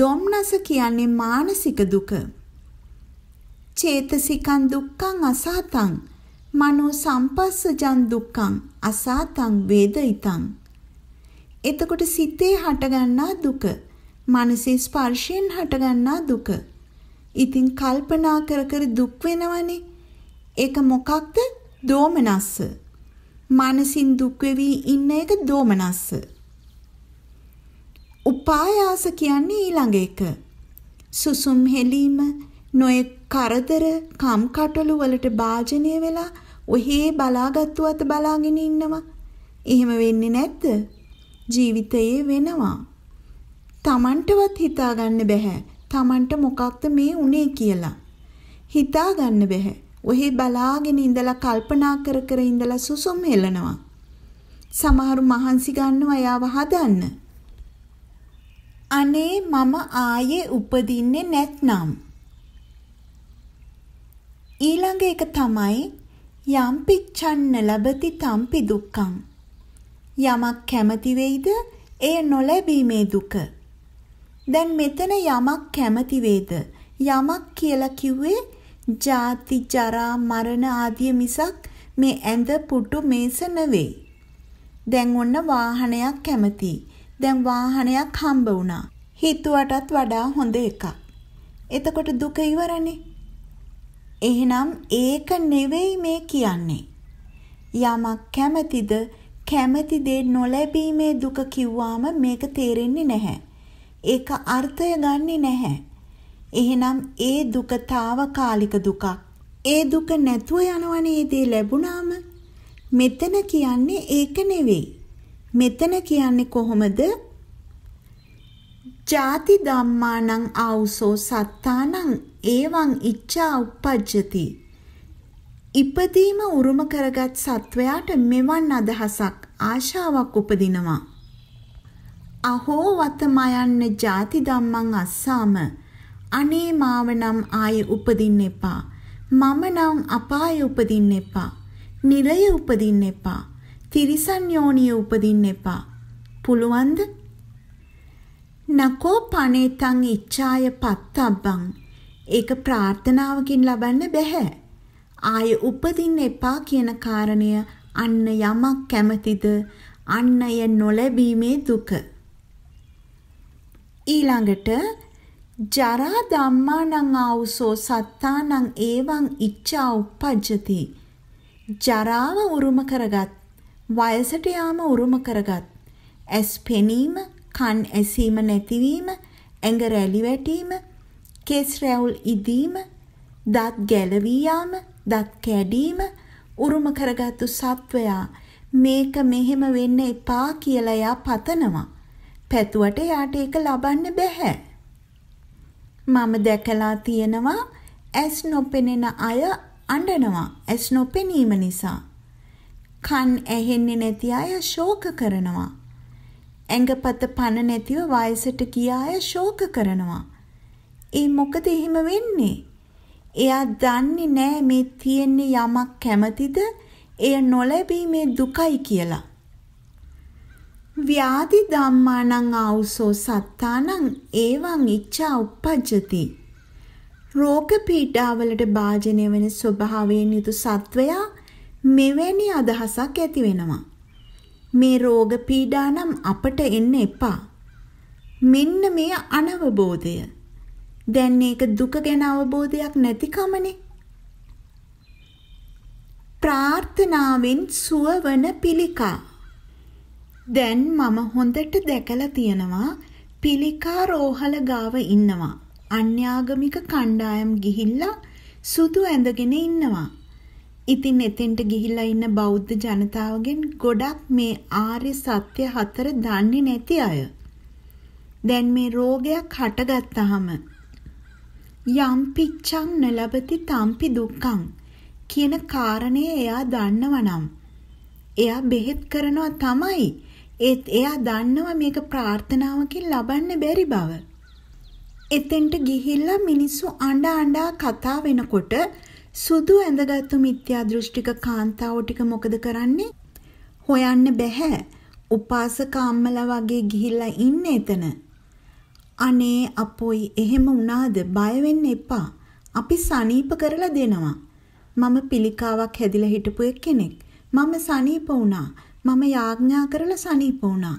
Speaker 1: දොම්නස කියන්නේ මානසික දුක. චේතසිකං දුක්ඛං අසහතං මනෝ සම්පස්සජං දුක්ඛං අසහතං වේදිතං එතකොට සිතේ හටගන්නා දුක, මනසේ ස්පර්ශයෙන් හටගන්නා දුක. ඉතින් කල්පනා කර කර දුක් වෙනවනේ. ඒක මොකක්ද? දෝමනස්ස. මනසින් දුක් වෙවි ඉන්න එක දෝමනස්ස. උපායාස කියන්නේ ඊළඟ එක. සුසුම් හෙලීම, නොයෙක් කරදර, කම්කටොළු වලට භාජනය වෙලා ඔහේ බලාගත්තු අත බලාගෙන ඉන්නවා. එහෙම වෙන්නේ නැද්ද? ජීවිතයේ වෙනවා. Tamanටවත් හිතාගන්න බෑ. Tamanට මොකක්ද මේ උනේ කියලා. හිතාගන්න බෑ. ඔහි බලාගෙන ඉඳලා කල්පනා කර කර ඉඳලා සුසුම් හෙලනවා. සමහරු මහන්සි ගන්නවා යාව හදන්න. අනේ මම ආයේ උපදින්නේ නැත්නම් ඊළඟ එක තමයි යම් පිච්ඡන්න ලබති තම්පි දුක්ඛං යමක් කැමති වෙයිද? එය නොලැබීමේ දුක. දැන් මෙතන යමක් කැමති වේද? යමක් කියලා කිව්වේ ජාති ජරා මරණ ආදී මිසක් මේ ඇඳ පුටු මේස නෙවෙයි. දැන් ඔන්න වාහනයක් කැමති. දැන් වාහනයක් හම්බ වුණා. හිතුවටත් වඩා හොඳ එකක්. එතකොට දුක ඉවරනේ. එහෙනම් ඒක නෙවෙයි මේ කියන්නේ. යමක් කැමතිද කැමති දේ නොලැබීමේ දුක කිව්වාම මේක තේරෙන්නේ නැහැ. ඒක අර්ථය ගන්නෙ නැහැ. එහෙනම් ඒ දුක తాවකාලික දුකක්. ඒ දුක නැතුව යනවනේ දේ ලැබුණාම මෙතන කියන්නේ ඒක නෙවෙයි. මෙතන කියන්නේ කොහොමද? ජාති ධම්මානං ආවුසෝ සත්තානං එවං ඉච්ඡා උපජ්ජති ඉපදීම උරුම කරගත් සත්වයාට මෙවන් අදහසක් ආශාවක් උපදිනවා. අහෝ වතමයන්න ಜಾති ධම්මං අස්සාම අනේ මාව නම් ආයේ උපදින්න එපා. මම නම් අපායේ උපදින්න එපා. නිරය උපදින්න එපා. තිරිසන් යෝනිය උපදින්න එපා. පුළුවන්ද? නකෝ පනේතං ඉච්ඡාය පත්තබ්බං. ඒක ප්‍රාර්ථනාවකින් ලබන්න බෑ. ආයෙ උපදින්න එපා කියන කාරණය අන්න යමක් කැමතිද අන්නය නොලැබීමේ දුක. ඊළඟට ජරා ධම්මානං ආවුසෝ සත්තානං ඒවං ඉච්ඡා උප්පජ්ජති. ජරාව උරුම කරගත්, වයසට යාම උරුම කරගත්, ඇස් පෙනීම, කන් ඇසීම නැතිවීම, ඇඟ රැලි වැටීම, කෙස් රැවුල් ඉදීම, දත් ගැලවී යාම දත් කැඩීම උරුම කරගත්තු සත්වයා මේක මෙහෙම වෙන්න එපා කියලා එයා පතනවා. පැතුවට එයාට ඒක ලබන්න බෑ. මම දැකලා තියෙනවා ඇස් නොපෙනෙන අය අඬනවා ඇස් නොපෙනීම නිසා. කන් ඇහෙන්නේ නැති අය ශෝක කරනවා. ඇඟපත පණ නැතිව වයසට ගිය අය ශෝක කරනවා. ඒ මොකද එහෙම වෙන්නේ? එයා දන්නේ නෑ මේ තියෙන්නේ යමක් කැමතිද එය නොලැබීමේ දුකයි කියලා. ව්‍යාධි ධම්මානං ආවුසෝ සත්තානං ඒවං ඉච්ඡා උප්පජ්ජති. රෝග පීඩාවලට භාජනය වෙන ස්වභාවයෙන් යුතු සත්වයා මෙවැනි අදහසක් ඇති වෙනවා. මේ රෝග පීඩා නම් අපට එන්න එපා. මෙන්න මේ අනවබෝධය. දැන් මේක දුක ගැන අවබෝධයක් නැතිකමනේ. ප්‍රාර්ථනාවෙන් සුවවන පිළිකා. දැන් මම හොඳට දැකලා තියෙනවා පිළිකා රෝහල ගාව ඉන්නවා. අන්‍යාගමික කණ්ඩායම් ගිහිල්ලා සුදු ඇඳගෙන ඉන්නවා. ඉතින් එතෙන්ට ගිහිල්ලා ඉන්න බෞද්ධ ජනතාවගෙන් ගොඩක් මේ ආර්ය සත්‍ය හතර දන්නේ නැති අය. දැන් මේ රෝගයක් හටගත්තාම යම්පිච්ඡං නලබති තම්පි දුක්ඛං කියන කාරණය එයා දන්නවනම් එයා බෙහෙත් කරනවා තමයි ඒත් එයා දන්නවා මේක ප්‍රාර්ථනාවකින් ලබන්න බැරි බව. එතෙන්ට ගිහිල්ලා මිනිස්සු අඬ අඬා කතා වෙනකොට සුදු ඇඳගත්තු මිත්‍යා දෘෂ්ටික කාන්තාවෝ ටික මොකද කරන්නේ? හොයන්න බෑ. උපාසක අම්මලා වගේ ගිහිල්ලා ඉන්නේ එතන. අනේ අපොයි එහෙම වුණාද බය වෙන්න එපා. අපි සනීප කරලා දෙනවා. මම පිළිකාවක් හැදිලා හිටපු කෙනෙක්. මම සනීප වුණා. මම යාඥා කරලා සනීප වුණා.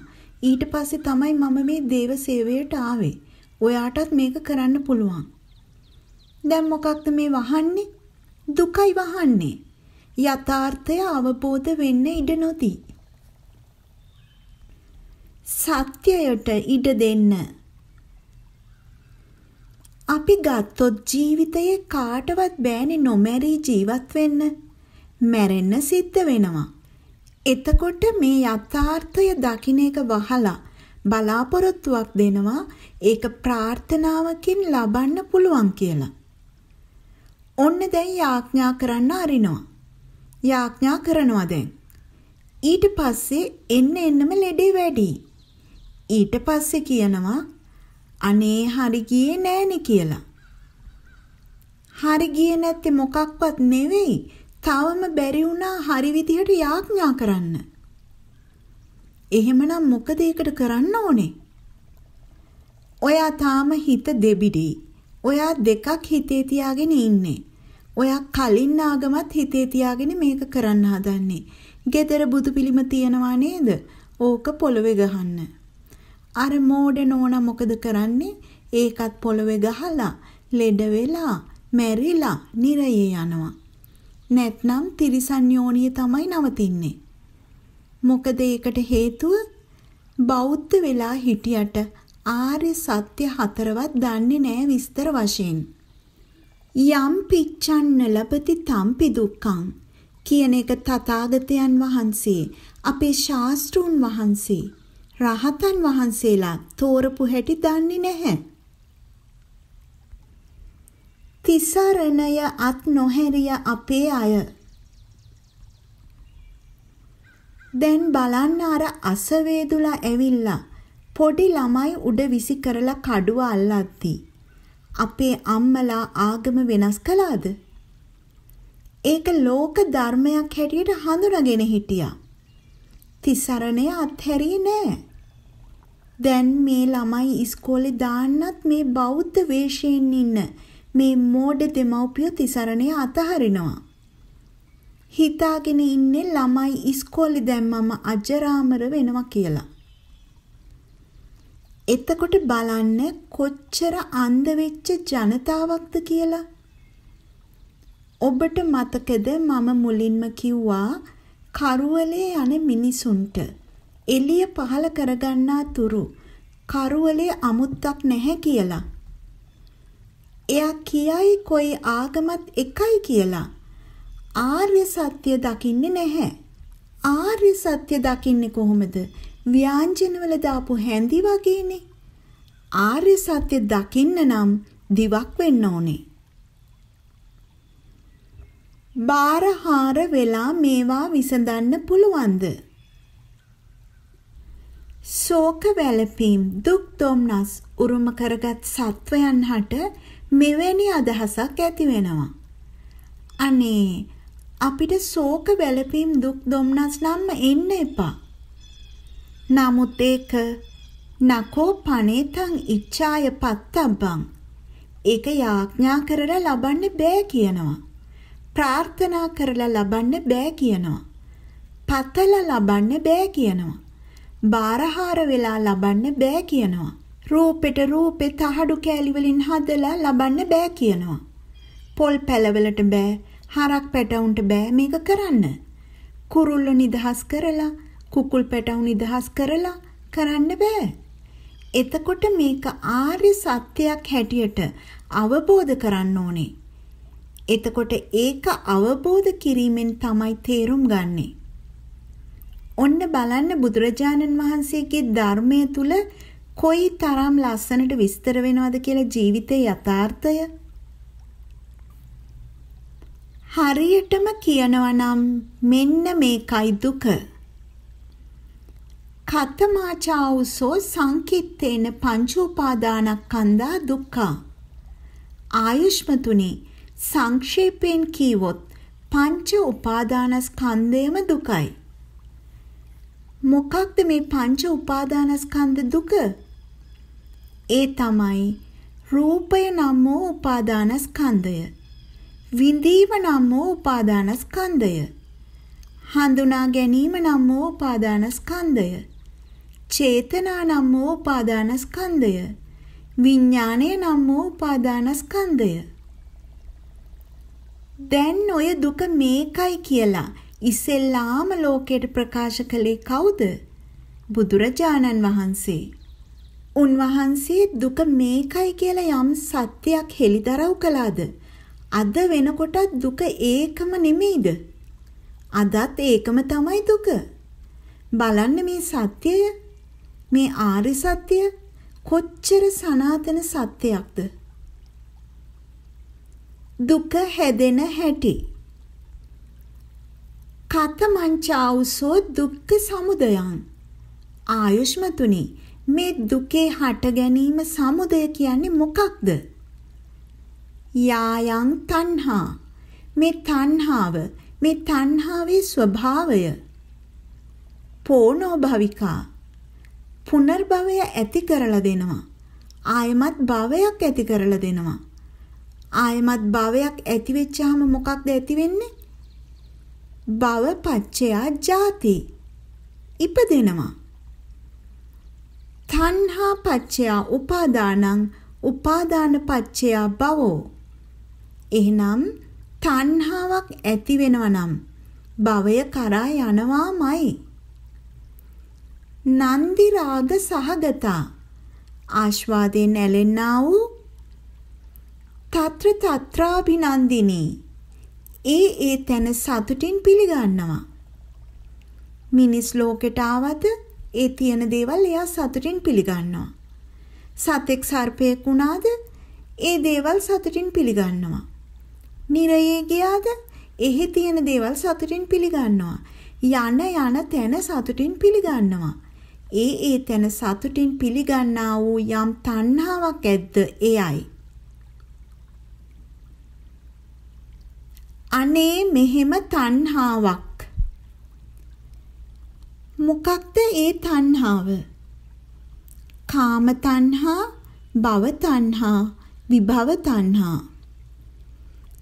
Speaker 1: ඊට පස්සේ තමයි මම මේ දේව සේවයට ආවේ. ඔයාටත් මේක කරන්න පුළුවන්. දැන් මොකක්ද මේ වහන්නේ? දුකයි වහන්නේ. යථාර්ථය අවබෝධ වෙන්න ඉඩ නොදී. සත්‍යයට ඉඩ දෙන්න. අපි ගත්තොත් ජීවිතයේ කාටවත් බෑනේ නොමැරී ජීවත් වෙන්න. මැරෙන්න සිද්ධ වෙනවා. එතකොට මේ යථාර්ථය දකින්න එක වහලා බලාපොරොත්තුවක් දෙනවා ඒක ප්‍රාර්ථනාවකින් ලබන්න පුළුවන් කියලා. ඔන්න දැන් යාඥා කරන්න අරිනවා. යාඥා කරනවා දැන්. ඊට පස්සේ එන්න එන්නම ලෙඩේ වැඩි. ඊට පස්සේ කියනවා අනේ හරි ගියේ නෑනේ කියලා. හරි ගියේ නැත්තේ මොකක්වත් නෙවෙයි. තවම බැරි වුණා හරි විදිහට යාඥා කරන්න. එහෙමනම් මොකද ඒකට කරන්න ඕනේ? ඔයා තාම හිත දෙබිඩි. ඔයා දෙකක් හිතේ තියාගෙන ඉන්නේ. ඔයා කලින් ආගමත් හිතේ තියාගෙන මේක කරන්න හදන්නේ. gedara බුදු පිළිම තියනවා නේද? ඕක පොළවේ ගහන්න. අර මෝඩ නෝනා මොකද කරන්නේ? ඒකත් පොළවේ ගහලා, ලෙඩ වෙලා, මැරිලා නිරයේ යනවා. නැත්නම් තිරිසන් යෝනිය තමයි නවතින්නේ. මොකද ඒකට හේතුව බෞද්ධ වෙලා හිටියට ආර්ය සත්‍ය හතරවත් දන්නේ නැහැ විස්තර වශයෙන්. යම් පිච්ඡන්න ලබති තම්පි දුක්ඛං කියන එක තථාගතයන් වහන්සේ අපේ ශාස්ත්‍රූන් වහන්සේ රහතන් වහන්සේලා තෝරපු හැටි දන්නේ නැහැ. තිසරණය අත් නොහැරිය අපේ අය. දැන් බලන්න අර අසවේදුලා ඇවිල්ලා පොඩි ළමයි උඩ විසි කරලා කඩුව අල්ලද්දී අපේ අම්මලා ආගම වෙනස් කළාද? ඒක ලෝක ධර්මයක් හැටියට හඳුනාගෙන හිටියා. තිසරණය අත්හැරියේ නෑ. දැන් මේ ළමයි ඉස්කෝලේ දාන්නත් මේ බෞද්ධ වේශයෙන් ඉන්න මේ මෝඩ දෙමව්පියෝ තිසරණේ අතහරිනවා. හිතාගෙන ඉන්නේ ළමයි ඉස්කෝලේ දැම්මම අජරාමර වෙනවා කියලා. එතකොට බලන්න කොච්චර අන්ධ වෙච්ච ජනතාවක්ද කියලා. ඔබට මතකද මම මුලින්ම කිව්වා කරුවලේ යන මිනිසුන්ට එළිය පහල කරගන්නා තුරු කරුවලේ අමුත්තක් නැහැ කියලා. එයා කියයි කොයි ආගමත් එකයි කියලා. ආර්ය සත්‍ය දකින්නේ නැහැ. ආර්ය සත්‍ය දකින්නේ කොහොමද? ව්‍යංජනවල දාපු හැඳි වගේනේ. ආර්ය සත්‍ය දකින්න නම් දිවක් වෙන්න ඕනේ. බාරහාර වෙලා මේවා විසඳන්න පුළුවන්ද? ශෝක වැළපීම් දුක් දුම්නස් උරුම කරගත් සත්වයන් හට මෙවැනි අදහසක් ඇති වෙනවා. අනේ අපිට ශෝක වැළපීම් දුක් දුම්නස් නම් එන්න එපා. නමුත් ඒක නකෝ පනේතං ඉච්ඡාය පත්තබ්බං. ඒක යාඥා කරලා ලබන්න බෑ කියනවා. ප්‍රාර්ථනා කරලා ලබන්න බෑ කියනවා. පතලා ලබන්න බෑ කියනවා. බාරහාර වෙලා ලබන්න බෑ කියනවා. රූපෙට රූපේ තහඩු කෑලි වලින් හදලා ලබන්න බෑ කියනවා. පොල් පැලවලට බෑ, හරක් පැටවුන්ට බෑ මේක කරන්න. කුරුල්ලෝ නිදහස් කරලා, කුකුල් පැටවුන් නිදහස් කරලා කරන්න බෑ. එතකොට මේක ආර්ය සත්‍යයක් හැටියට අවබෝධ කරන්න ඕනේ. එතකොට ඒක අවබෝධ කිරීමෙන් තමයි තේරුම් ගන්නේ. ඔන්න බලන්න බුදුරජාණන් වහන්සේගේ ධර්මය තුල කොයි තරම් ලස්සනට විස්තර වෙනවද කියලා ජීවිතේ යථාර්ථය හරියටම කියනවා නම් මෙන්න මේකයි දුක කතමාචාවුසෝ සංකිට්ඨේන පංච උපාදානස්කන්ධා දුක්ඛා ආයුෂ්මතුනි සංක්ෂේපෙන් කීවොත් පංච උපාදානස්කන්ධයම දුකයි මොකක්ද මේ පංච උපාදානස්කන්ධ දුක? ඒ තමයි රූපය නම් වූ උපාදානස්කන්ධය. විඳීම නම් වූ උපාදානස්කන්ධය. හඳුනා ගැනීම නම් වූ උපාදානස්කන්ධය. චේතනා නම් වූ උපාදානස්කන්ධය. විඥාණය නම් වූ උපාදානස්කන්ධය. දැන් ඔය දුක මේකයි කියලා ඉස්සෙල්ලාම ලෝකයට ප්‍රකාශ කළේ කවුද? බුදුරජාණන් වහන්සේ. උන්වහන්සේ දුක මේකයි කියලා යම් සත්‍යයක් හෙළිදරව් කළාද? අද වෙනකොටත් දුක ඒකම නෙමෙයිද? අදත් ඒකම තමයි දුක. බලන්න මේ සත්‍යය මේ ආරි සත්‍ය කොච්චර සනාතන සත්‍යයක්ද? දුක හැදෙන හැටි කතමංචාවුසෝ දුක්ඛ සමුදයං ආයුෂ්මතුනි මේ දුකේ හට ගැනීම සමුදය කියන්නේ මොකක්ද යායන් තණ්හා මේ තණ්හාව මේ තණ්හාවේ ස්වභාවය පෝනෝ භවිකා පුනර්භවය ඇති කරලා දෙනවා ආයමත් භවයක් ඇති කරලා දෙනවා ආයමත් භවයක් ඇති වෙච්චාම මොකක්ද ඇති වෙන්නේ භව පච්චයා ජාති ඉපදෙනවා. තණ්හා පච්චයා උපාදානං උපාදාන පච්චයා භවෝ. එහෙනම් තණ්හාවක් ඇති වෙනවා නම් භවය කරා යනවාමයි. නන්දි රාග සහගතා ආස්වාදයෙන් ඇලෙන්නා වූ తత్ర తత్రాభినందిని ඒ ඒ තැන සතුටින් පිළිගන්නවා. මිනිස් ලෝකෙට ආවද ඒ තියෙන දේවල් එයා සතුටින් පිළිගන්නවා. සතෙක් සර්පයෙක් වුණාද ඒ දේවල් සතුටින් පිළිගන්නවා. නිරයේ ගියාද එහි තියෙන දේවල් සතුටින් පිළිගන්නවා. යන යන තැන සතුටින් පිළිගන්නවා. ඒ ඒ තැන සතුටින් පිළිගන්නා වූ යම් තණ්හාවක් ඇද්ද එයයි. අනේ මෙහෙම තණ්හාවක්. මොකක්ද ඒ තණ්හාව? කාම තණ්හා, භව තණ්හා, විභව තණ්හා.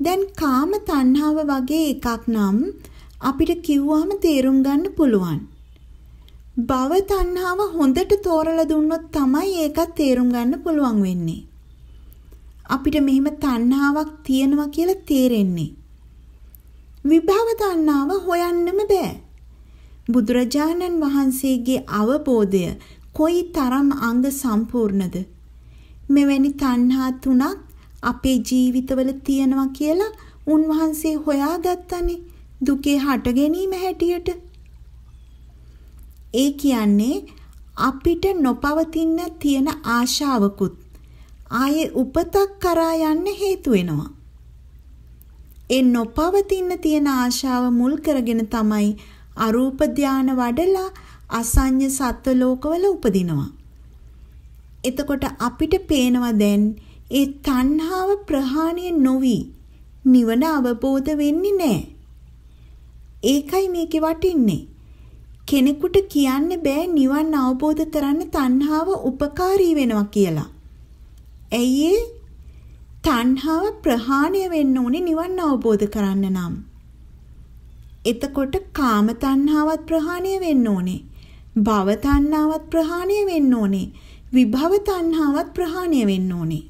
Speaker 1: දැන් කාම තණ්හාව වගේ එකක් නම් අපිට කිව්වම තේරුම් ගන්න පුළුවන්. භව තණ්හාව හොඳට තෝරලා දුන්නොත් තමයි ඒක තේරුම් ගන්න පුළුවන් වෙන්නේ. අපිට මෙහෙම තණ්හාවක් තියෙනවා කියලා තේරෙන්නේ. විභව තණ්හාව හොයන්නම බෑ. බුදුරජාණන් වහන්සේගේ අවබෝධය කොයි තරම් අංග සම්පූර්ණද? මෙවැනි තණ්හා තුනක් අපේ ජීවිතවල තියෙනවා කියලා උන්වහන්සේ හොයාගත්තනේ දුකේ හට ගැනීම හැටියට. ඒ කියන්නේ අපිට නොපවතින තියෙන ආශාවකුත් ආයේ උපතක් කරා යන්න හේතු වෙනවා. ඒ නොපවතින තියෙන ආශාව මුල් කරගෙන තමයි අරූප ධාන වඩලා අසඤ්ඤ සත්ව ලෝකවල උපදිනවා. එතකොට අපිට පේනවා දැන් ඒ තණ්හාව ප්‍රහාණය නොවි නිවන අවබෝධ වෙන්නේ නැහැ. ඒකයි මේකේ වටින්නේ. කෙනෙකුට කියන්න බෑ නිවන් අවබෝධ කරන්න තණ්හාව උපකාරී වෙනවා කියලා. ඇයි ඒ? තණ්හාව ප්‍රහාණය වෙන්න ඕනේ නිවන් අවබෝධ කරන්න නම්. එතකොට කාම තණ්හාවත් ප්‍රහාණය වෙන්න ඕනේ. භව තණ්හාවත් ප්‍රහාණය වෙන්න ඕනේ. විභව තණ්හාවත් ප්‍රහාණය වෙන්න ඕනේ.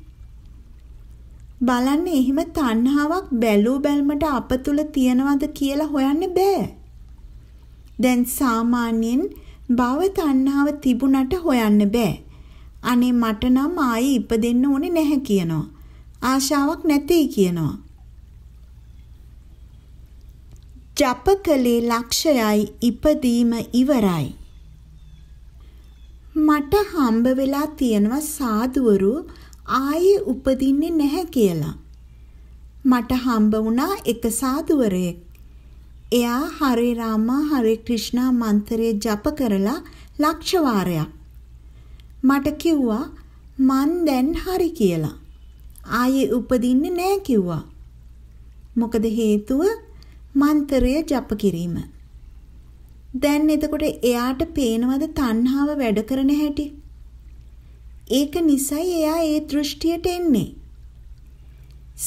Speaker 1: බලන්න එහෙම තණ්හාවක් බැලූ බැල්මට අප තුල තියනවද කියලා හොයන්න බෑ. දැන් සාමාන්‍යයෙන් භව තණ්හාව තිබුණට හොයන්න බෑ. අනේ මට නම් ආයේ ඉපදෙන්න ඕනේ නැහැ කියනවා. ආශාවක් නැtei කියනවා. ජපකලේ ලක්ෂයයි ඉපදීම ඉවරයි. මට හම්බ වෙලා තියෙනවා සාදුවරු ආයේ උපදින්නේ නැහැ කියලා. මට හම්බ වුණා එක සාදුවරයෙක්. එයා හරේ රාමා හරේ ක්‍රිෂ්ණා මන්ත්‍රය ජප කරලා ලක්ෂ වාරයක්. මට කිව්වා මන් දැන් හරි කියලා. ආයේ උපදින්නේ නෑ කිව්වා. මොකද හේතුව මන්තරය ජප කිරීම. දැන් එතකොට එයාට පේනවද තණ්හාව වැඩ කරන හැටි? ඒක නිසයි එයා ඒ දෘෂ්ටියට එන්නේ.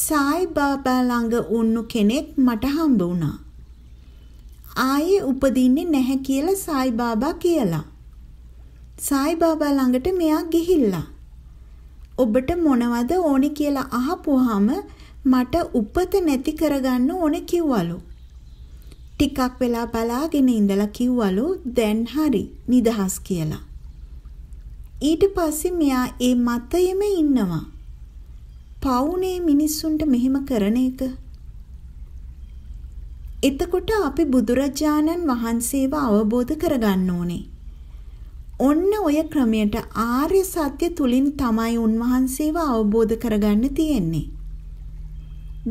Speaker 1: සායි බාබා ළඟ උන්නු කෙනෙක් මට හම්බ වුණා. ආයේ උපදින්නේ නැහැ කියලා සායි බාබා කියලා. සායි බාබා ළඟට මෙයා ගිහිල්ලා ඔබට මොනවද ඕනි කියලා අහපුවාම මට උපත නැති කරගන්න ඕන කිව්වලු. ටිකක් වෙලා බලාගෙන ඉඳලා කිව්වලු දැන් හරි නිදහස් කියලා. ඊට පස්සේ මෙයා ඒ මතයෙම ඉන්නවා. පවුනේ මිනිස්සුන්ට මෙහෙම කරන එක. එතකොට අපි බුදුරජාණන් වහන්සේව අවබෝධ කරගන්න ඕනේ. ඔන්න ඔය ක්‍රමයට ආර්ය සත්‍ය තුලින් තමයි උන්වහන්සේව අවබෝධ කරගන්න තියෙන්නේ.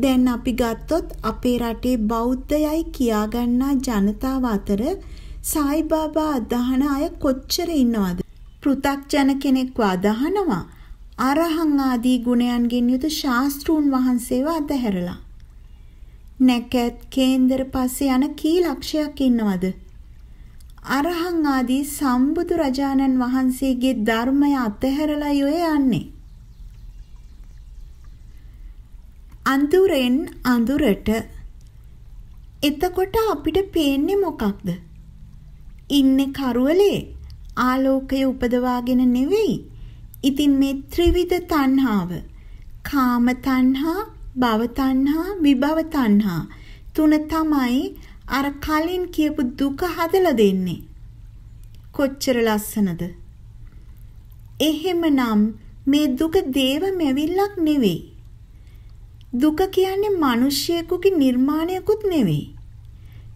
Speaker 1: දැන් අපි ගත්තොත් අපේ රටේ බෞද්ධයයි කියාගන්නා ජනතාව අතර සායිබාබා අදහන අය කොච්චර ඉන්නවද? පෘ탁ජන කෙනෙක්ව අදහනවා. අරහං ආදී ගුණයන්ගෙන් යුතු ශාස්ත්‍රූන් වහන්සේව අතහැරලා. නැකත් කේන්දර පස්සේ යන කී ලක්ෂයක් ඉන්නවද? අරහං ආදී සම්බුදු රජාණන් වහන්සේගේ ධර්මය අතහැරලා යොය යන්නේ. අඳුරෙන් අඳුරට එතකොට අපිට පේන්නේ මොකක්ද? ඉන්නේ කරවලේ ආලෝකය උපදවාගෙන නෙවෙයි. ඉතින් මේ ත්‍රිවිධ තණ්හාව කාම තණ්හා, භව තණ්හා, විභව තණ්හා තුන තමයි අර කලින් කියපු දුක හදලා දෙන්නේ. කොච්චර ලස්සනද? එහෙමනම් මේ දුක දේව මෙවිල්ලක් නෙවෙයි. දුක කියන්නේ මිනිසියෙකුගේ නිර්මාණයකුත් නෙවෙයි.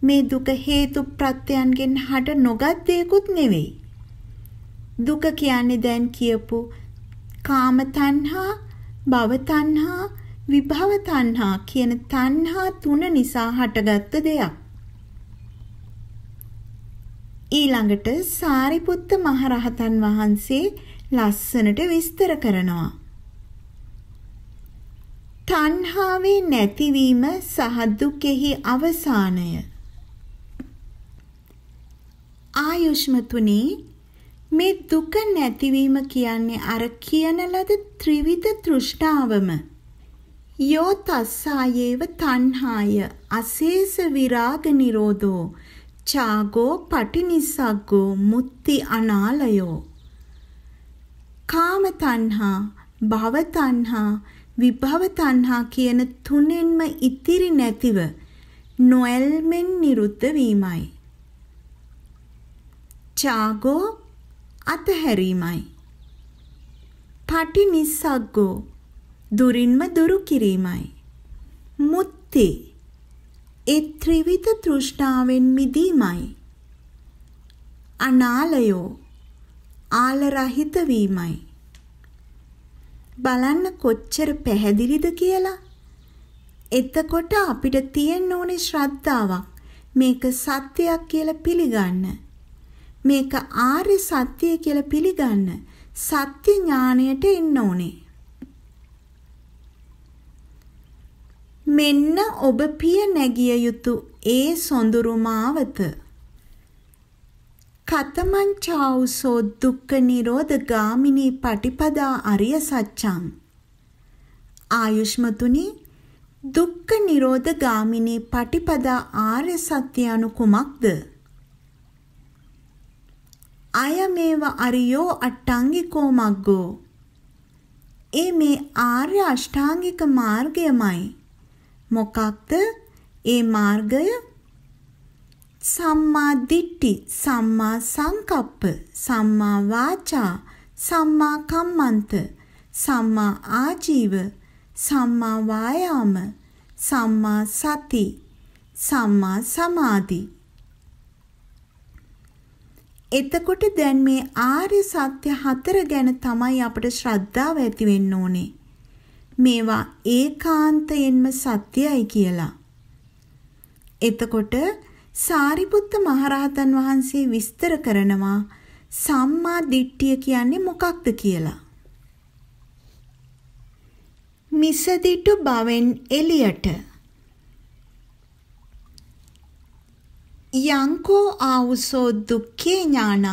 Speaker 1: මේ දුක හේතු ප්‍රත්‍යයන්ගෙන් හට නොගත් දෙයක්ුත් නෙවෙයි. දුක කියන්නේ දැන් කියපු කාම තණ්හා, භව තණ්හා, විභව තණ්හා කියන තණ්හා තුන නිසා හටගත්ත දෙයක්. ඊළඟට සාරිපුත්ත මහරහතන් වහන්සේ ලස්සනට විස්තර කරනවා. තණ්හාවේ නැතිවීම සහ දුකෙහි අවසානය. ආයුෂ්මතුනි මේ දුක නැතිවීම කියන්නේ අර කියන ලද ත්‍රිවිධ තෘෂ්ණාවම. යෝ තස්සායේව තණ්හාය අශේෂ විරාග නිරෝධෝ චාගෝ පටිනිසග්ගෝ මුත්ති අනාලයෝ කාම තණ්හා භව තණ්හා විභව තණ්හා කියන තුනෙන්ම ඉතිරි නැතිව නොඇල්මෙන් නිරුද්ධ වීමයි චාගෝ අතහැරීමයි පටිනිසග්ගෝ දුරින්ම දුරු කිරීමයි මුත්‍ති ඒ ත්‍රිවිධ තෘෂ්ණාවෙන් මිදීමයි. අනාලයෝ ආල රහිත වීමයි. බලන්න කොච්චර පැහැදිලිද කියලා. එතකොට අපිට තියෙන්න ඕනේ ශ්‍රද්ධාවක්. මේක සත්‍යයක් කියලා පිළිගන්න. මේක ආර්ය සත්‍ය කියලා පිළිගන්න. සත්‍ය ඥාණයට එන්න ඕනේ. මෙන්න ඔබ පිය නැගිය යුතු ඒ සොඳුරු මාවත. කතමං චාවුසෝ දුක්ඛ නිරෝධ ගාමිනී පටිපදා අරිය සත්‍යං. ආයුෂ්මතුනි දුක්ඛ නිරෝධ ගාමිනී පටිපදා ආර්ය සත්‍ය anu කුමක්ද? අයමේව අරියෝ අට්ටංගිකෝ මග්ගෝ. ඒ මේ ආර්ය අෂ්ටාංගික මාර්ගයමයි. මොකක්ද ඒ මාර්ගය සම්මා දිට්ඨි සම්මා සංකප්ප සම්මා වාචා සම්මා කම්මන්ත සම්මා ආජීව සම්මා වායාම සම්මා සති සම්මා සමාධි එතකොට දැන් මේ ආර්ය සත්‍ය හතර ගැන තමයි අපිට ශ්‍රද්ධාව ඇති වෙන්න ඕනේ මේවා ඒකාන්තයෙන්ම සත්‍යයි කියලා. එතකොට සාරිපුත්ත මහරහතන් වහන්සේ විස්තර කරනවා සම්මා දිට්ඨිය කියන්නේ මොකක්ද කියලා. මිසදිටු බවෙන් එළියට යංකෝ ආවුසෝ දුක්ඛේ ඥානං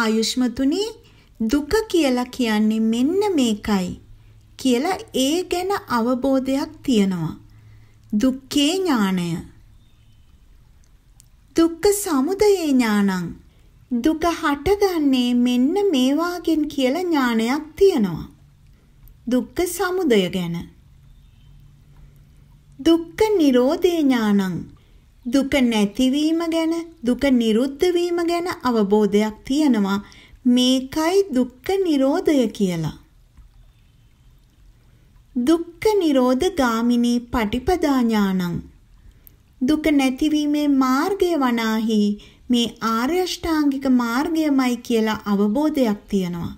Speaker 1: ආයුෂ්මතුනි දුක කියලා කියන්නේ මෙන්න මේකයි කියලා ඒ ගැන අවබෝධයක් තියෙනවා. දුක්ඛේ ඥාණය. දුක්ඛ සමුදය ඥානං දුක හටගන්නේ මෙන්න මේ වාගෙන් කියලා ඥානයක් තියෙනවා. දුක්ඛ සමුදය ගැන. දුක්ඛ නිරෝධේ ඥානං දුක නැතිවීම ගැන දුක නිරුද්ධ වීම ගැන අවබෝධයක් තියෙනවා මේකයි දුක්ඛ නිරෝධය කියලා දුක්ඛ නිරෝධ ගාමිනී පටිපදා ඥානං දුක නැතිවීමේ මාර්ගය වනාහි මේ ආර්ය අෂ්ටාංගික මාර්ගයමයි කියලා අවබෝධයක් තියෙනවා.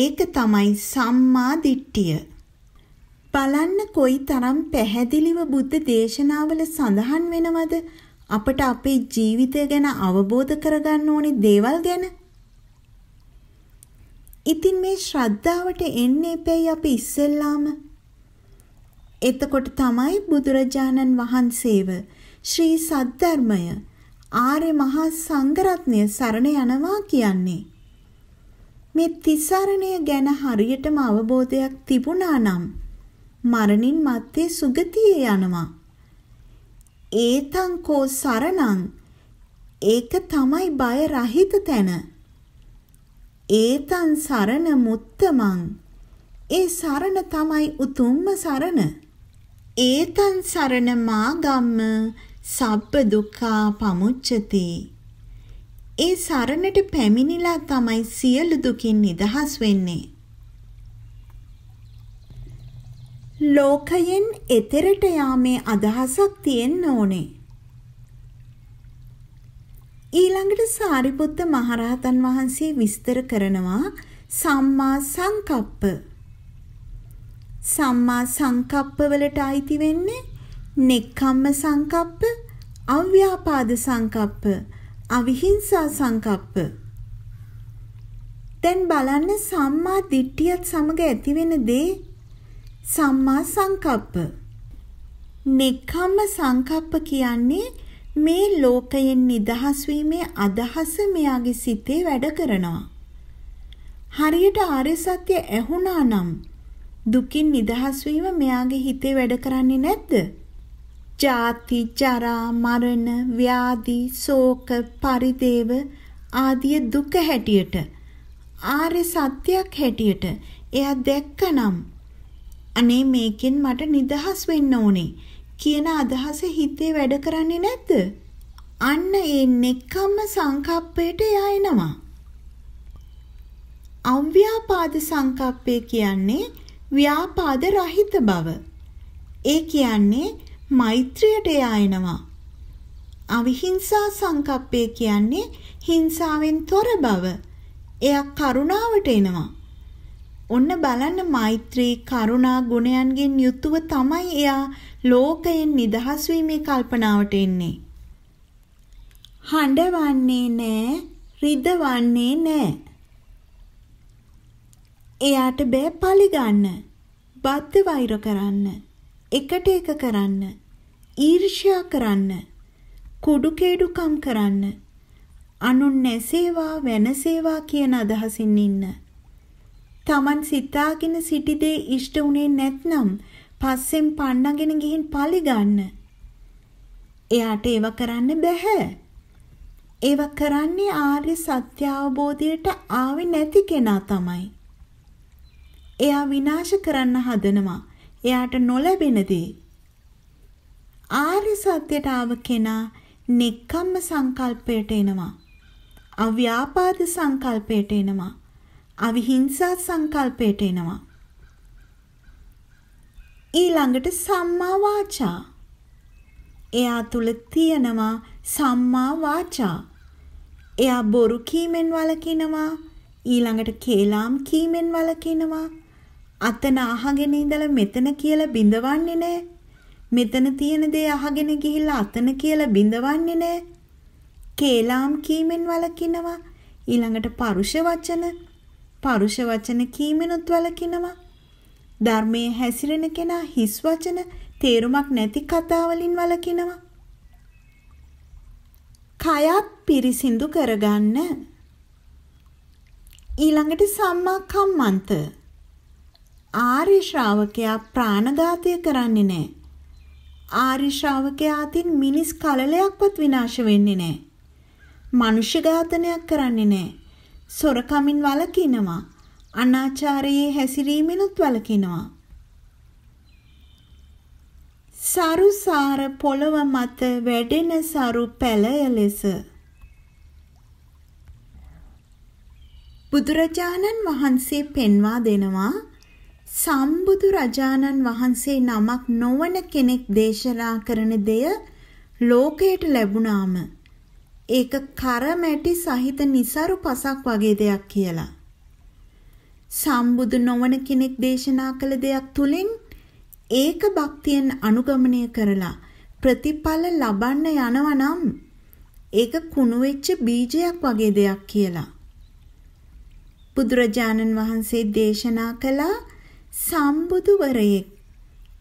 Speaker 1: ඒක තමයි සම්මා දිට්ඨිය. බලන්න කොයි තරම් පැහැදිලිව බුද්ධ දේශනාවල සඳහන් වෙනවද අපට අපේ ජීවිතය ගැන අවබෝධ කරගන්න ඕනි දේවල් ගැන? ඉතින් මේ ශ්‍රද්ධාවට එන්නේ එපැයි අපි ඉස්සෙල්ලාම. එතකොට තමයි බුදුරජාණන් වහන්සේව ශ්‍රී සද්ධර්මය ආර්ය මහා සංඝරත්නය සරණ යනවා කියන්නේ. මේ තිසරණය ගැන හරියටම අවබෝධයක් තිබුණා නම් මරණින් මත්තේ සුගතිය යනවා. ඒතං කෝ සරණං ඒක තමයි බය රහිත තැන. ඒතන් සරණ මුත්තමං ඒ සරණ තමයි උතුම්ම සරණ ඒතන් සරණ මාගම්ම සබ්බ දුක්ඛා පමුච්ඡති ඒ සරණට පැමිණිලා තමයි සියලු දුකින් නිදහස් වෙන්නේ ලෝකයෙන් එතරට යාමේ අදහසක් තියෙන්න ඕනේ ඊළඟට සාරිපුත්ත මහරහතන් වහන්සේ විස්තර කරනවා සම්මා සංකප්ප. සම්මා සංකප්ප වලට අයිති වෙන්නේ නෙක්ඛම්ම සංකප්ප, අව්‍යාපාද සංකප්ප, අවිහිංසා සංකප්ප. දැන් බලන්න සම්මා දිට්ඨියත් සමග ඇති වෙන දේ සම්මා සංකප්ප. නෙක්ඛම්ම සංකප්ප කියන්නේ මේ ලෝකයෙන් නිදහස් වීමේ අදහස මෙයාගේ සිතේ වැඩ කරනවා. හරියට ආර්ය සත්‍ය ඇහුණා නම් දුකින් නිදහස් වීම මෙයාගේ හිතේ වැඩ කරන්නේ නැද්ද? ජාති, ජරා, මරණ, ව්‍යාධි, ශෝක, පරිදේව ආදී දුක හැටියට ආර්ය සත්‍යයක් හැටියට එයා දැක්කනම් අනේ මේකෙන් මට නිදහස් වෙන්න ඕනේ. කියන අදහස හිතේ වැඩ කරන්නේ නැද්ද? අන්න ඒ නෙක්ඛම්ම සංකප්පයට එයා එනවා. අව්‍යාපාද සංකප්පය කියන්නේ ව්‍යාපාද රහිත බව. ඒ කියන්නේ මෛත්‍රියට එයා එනවා. අවිහිංසා සංකප්පය කියන්නේ හිංසාවෙන් තොර බව. එයා කරුණාවට එනවා. ඔන්න බලන්න මෛත්‍රී කරුණා ගුණයන්ගෙන් යුතුව තමයි එයා ලෝකයෙන් නිදහස් වීමේ කල්පනාවට එන්නේ. හඬවන්නේ නෑ, රිදවන්නේ නෑ. එයාට බෑ පලිගන්න. බද්ධ වෛර කරන්න. එකට එක කරන්න. ඊර්ෂ්‍යා කරන්න. කුඩු කේඩුකම් කරන්න. අනුන් නැසේවා වෙනසේවා කියන අදහසින් ඉන්න. Taman සිතාගෙන සිටි දේ ඉෂ්ට උනේ නැත්නම් පස්සෙන් පන්නගෙන ගිහින් පලි ගන්න. එයාට ඒව කරන්න බෑ. ඒව කරන්නේ ආර්ය සත්‍ය අවබෝධයට ආවේ නැති කෙනා තමයි. එයා විනාශ කරන්න හදනවා. එයාට නොලැබෙන දේ. ආර්ය සත්‍යයට ආව කෙනා නෙක්කම්ම සංකල්පයට එනවා. අව්‍යාපාද සංකල්පයට එනවා. අවිහිංසා සංකල්පයට එනවා. ඊළඟට සම්මා වාචා. එයා තුල තියෙනවා සම්මා වාචා. එයා බොරු කීමෙන් වළකිනවා. ඊළඟට කේලාම් කීමෙන් වළකිනවා. අතන අහගෙන ඉඳලා මෙතන කියලා බිඳවන්නේ නැහැ. මෙතන තියෙන දේ අහගෙන ගිහිල්ලා අතන කියලා බිඳවන්නේ නැහැ. කේලාම් කීමෙන් වළකිනවා. ඊළඟට පරුෂ වචන පරුෂ වචන කීමෙනුත් වලකිනවා. ධර්මයේ හැසිරෙන කෙනා හිස් වචන තේරුමක් නැති කතා වලින් වලකිනවා. කයත් පිරිසිදු කරගන්න. ඊළඟට සම්මා කම්මන්ත. ආර්ය ශ්‍රාවකයා ප්‍රාණඝාතය කරන්නේ නැහැ. ආර්ය ශ්‍රාවකයා අතින් මිනිස් කලලයක්වත් විනාශ වෙන්නේ නැහැ. මනුෂ්‍ය ඝාතනයක් කරන්නේ නැහැ. සොරකමින් වළකිනවා. අනාචාරයේ හැසිරීමෙනුත් වළකිනවා. සරුසාර පොළව මත වැඩෙන සරු පැලය ලෙස බුදුරජාණන් වහන්සේ පෙන්වා දෙනවා සම්බුදු රජාණන් වහන්සේ නමක් නොවන කෙනෙක් දේශනා කරන දෙය ලෝකයට ලැබුණාම ඒක කරමැටි සහිත નિසරු පසක් වගේ දෙයක් කියලා. සම්බුදු නොවන කෙනෙක් දේශනා කළ දෙයක් තුලින් ඒක භක්තියෙන් අනුගමනය කරලා ප්‍රතිඵල ලබන්න යනවනම් ඒක කුණු වෙච්ච බීජයක් වගේ දෙයක් කියලා. බුදුරජාණන් වහන්සේ දේශනා කළ සම්බුදුවරයෙක්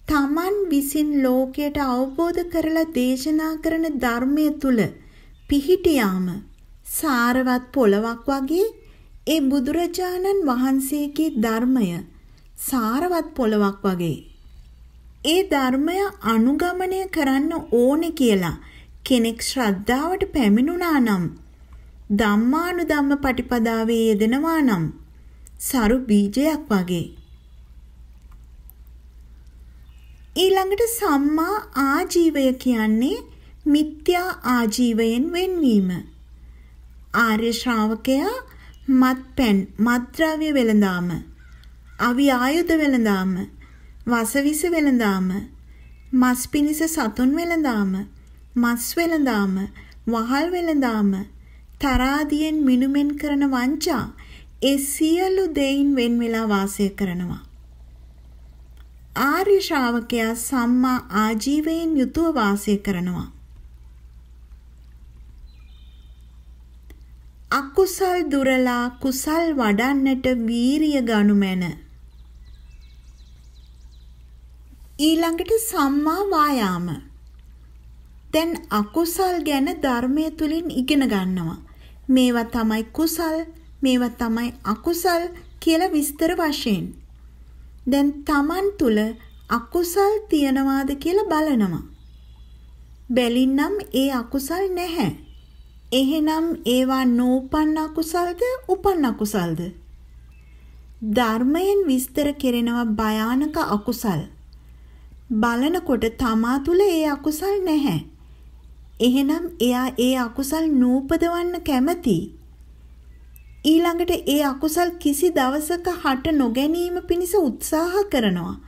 Speaker 1: තමන් විසින් ලෝකයට අවබෝධ කරලා දේශනා කරන ධර්මයේ තුල පිහිටියාම සාරවත් පොලවක් වගේ ඒ බුදුරජාණන් වහන්සේගේ ධර්මය සාරවත් පොලවක් වගේ. ඒ ධර්මය අනුගමනය කරන්න ඕනේ කියලා කෙනෙක් ශ්‍රද්ධාවට පැමිණුණා නම් ධම්මානුධම්ම පටිපදාවේ යෙදෙනවා නම් සරු බීජයක් වගේ. ඊළඟට සම්මා ආජීවය කියන්නේ මිත්‍යා ආජීවයෙන් වෙන්වීම. ආර්ය ශ්‍රාවකයා මත්පැන් මත්ද්‍රව්‍ය වෙළඳාම අවි ආයුධ වෙළඳාම වසවිස වෙළඳාම මස් පිණිස සතුන් වෙළඳාම මස් වෙළඳාම වහල් වෙළඳාම තරාදියෙන් මිනුමෙන් කරන වංචා ඒ සියලු දෙයින් වෙන් වෙලා වාසය කරනවා ආර්ය ශ්‍රාවකයා සම්මා ආජීවයෙන් යුතුව වාසය කරනවා අකුසල් දුරලා කුසල් වඩන්නට වීරිය ගනුමැන. ඊළඟට සම්මා වායාම. දැන් අකුසල් ගැන ධර්මය තුලින් ඉගෙන ගන්නවා. මේවා තමයි කුසල්, මේවා තමයි අකුසල් කියලා විස්තර වශයෙන්. දැන් Taman තුල අකුසල් තියනවාද කියලා බලනවා. බැලින්නම් ඒ අකුසල් නැහැ. එහෙනම් ඒවා නූපන්න අකුසල්ද උපන්න අකුසල්ද? ධර්මයෙන් විස්තර කෙරෙනවා භයානක අකුසල්. බලනකොට තමා තුල ඒ අකුසල් නැහැ. එහෙනම් එයා ඒ අකුසල් නූපදවන්න කැමති. ඊළඟට ඒ අකුසල් කිසි දවසක හට නොගැනීම පිණිස උත්සාහ කරනවා.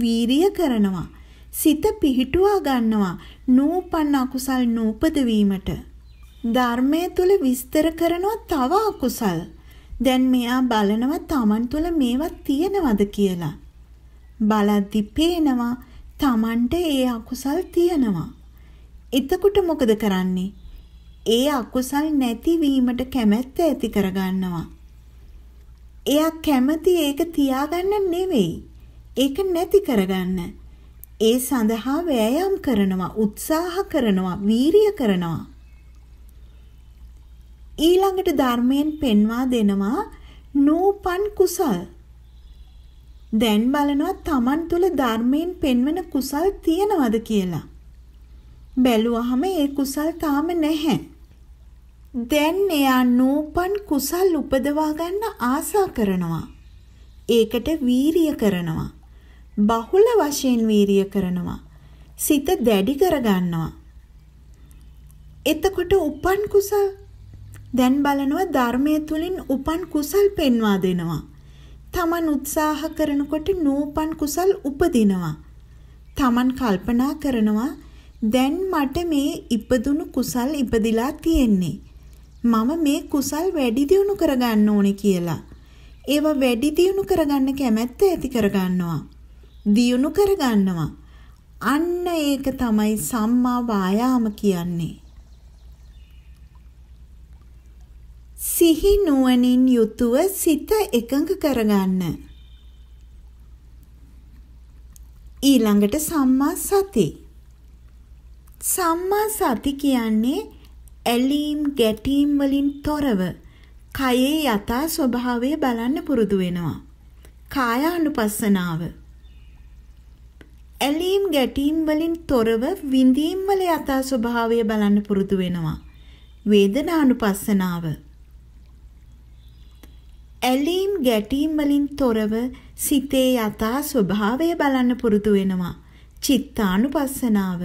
Speaker 1: වීරිය කරනවා. සිත පිහිටුවා ගන්නවා. නූපන්න අකුසල් නූපද වීමට. ධර්මයේ තුල විස්තර කරනවා තව අකුසල්. දැන් මෙයා බලනවා Taman තුල මේවා තියෙනවද කියලා. බලද්දි පේනවා Tamanට ඒ අකුසල් තියෙනවා. එතකොට මොකද කරන්නේ? ඒ අකුසල් නැතිවීමට කැමැත්ත ඇති කරගන්නවා. එයා කැමති ඒක තියාගන්න නෙවෙයි. ඒක නැති කරගන්න. ඒ සඳහා වෑයම් කරනවා, උත්සාහ කරනවා, වීරිය කරනවා. ඊළඟට ධර්මයෙන් පෙන්වා දෙනවා නූපන් කුසල්. දැන් බලනවා Taman තුල ධර්මයෙන් පෙන්වන කුසල් තියනවද කියලා. බැලුවහම ඒ කුසල් තාම නැහැ. දැන් එයා නූපන් කුසල් උපදවා ගන්න ආසා කරනවා. ඒකට වීරිය කරනවා. බහුල වශයෙන් වීරිය කරනවා. සිත දැඩි කරගන්නවා. එතකොට උපන් කුසල් දැන් බලනවා ධර්මය තුලින් උපන් කුසල් පෙන්වා දෙනවා. තමන් උත්සාහ කරනකොට නූපන් කුසල් උපදිනවා. තමන් කල්පනා කරනවා දැන් මට මේ ඉපදුණු කුසල් ඉපදිලා තියෙන්නේ. මම මේ කුසල් වැඩි දියුණු කරගන්න ඕනේ කියලා. ඒව වැඩි දියුණු කරගන්න කැමැත්ත ඇති කරගන්නවා. දියුණු කරගන්නවා. අන්න ඒක තමයි සම්මා වායාම කියන්නේ. සිහි නුවණින් යුතුව සිත එකඟ කරගන්න. ඊළඟට සම්මා සති. සම්මා සති කියන්නේ ඇලීම් ගැටීම් වලින් තොරව කයේ යථා ස්වභාවය බලන්න පුරුදු වෙනවා. කායානුපස්සනාව. ඇලීම් ගැටීම් වලින් තොරව විඳීම් වල යථා ස්වභාවය බලන්න පුරුදු වෙනවා. වේදනානුපස්සනාව. ඇලීම් ගැටීම් වලින් තොරව සිතේ යථා ස්වභාවය බලන්න පුරුදු වෙනවා. චිත්තානුපස්සනාව.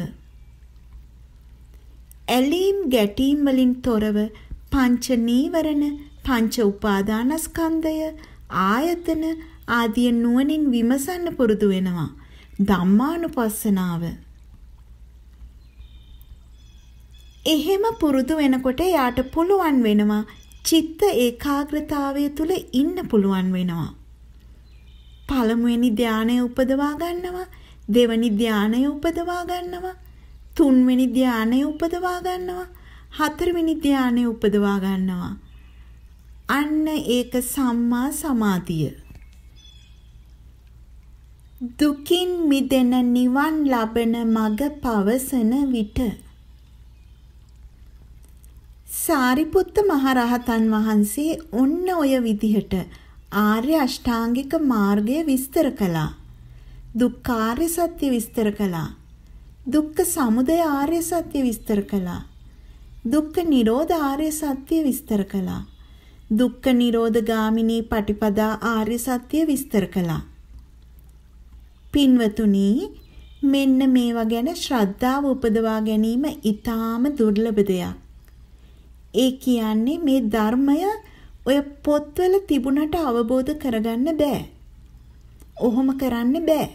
Speaker 1: ඇලීම් ගැටීම් වලින් තොරව පංච නීවරණ, පංච උපාදානස්කන්ධය, ආයතන ආදී නුවණින් විමසන්න පුරුදු වෙනවා. ධම්මානුපස්සනාව. එහෙම පුරුදු වෙනකොට එයාට පුළුවන් වෙනවා චිත්ත ඒකාග්‍රතාවය තුල ඉන්න පුළුවන් වෙනවා. පළමුවෙනි ධානය උපදවා ගන්නවා, දෙවෙනි ධානය උපදවා ගන්නවා, තුන්වෙනි ධානය උපදවා ගන්නවා, හතරවෙනි ධානය උපදවා ගන්නවා. අන්න ඒක සම්මා සමාධිය. දුකින් මිදෙන නිවන් ලබන මඟ පවසන විට සාරිපුත්ත මහරහතන් වහන්සේ ඔන්න ඔය විදිහට ආර්ය අෂ්ටාංගික මාර්ගය විස්තර කළා. දුක්ඛාර්ය සත්‍ය විස්තර කළා. දුක්ඛ සමුදය ආර්ය සත්‍ය විස්තර කළා. දුක්ඛ නිරෝධ ආර්ය සත්‍ය විස්තර කළා. දුක්ඛ නිරෝධ ගාමිනී පටිපදා ආර්ය සත්‍ය විස්තර කළා. පින්වතුනි මෙන්න මේවා ගැන ශ්‍රද්ධාව උපදවා ගැනීම ඊටාම දුර්ලභ දෙයක්. ඒ කියන්නේ මේ ධර්මය ඔය පොත්වල තිබුණට අවබෝධ කරගන්න බෑ. ඔහොම කරන්න බෑ.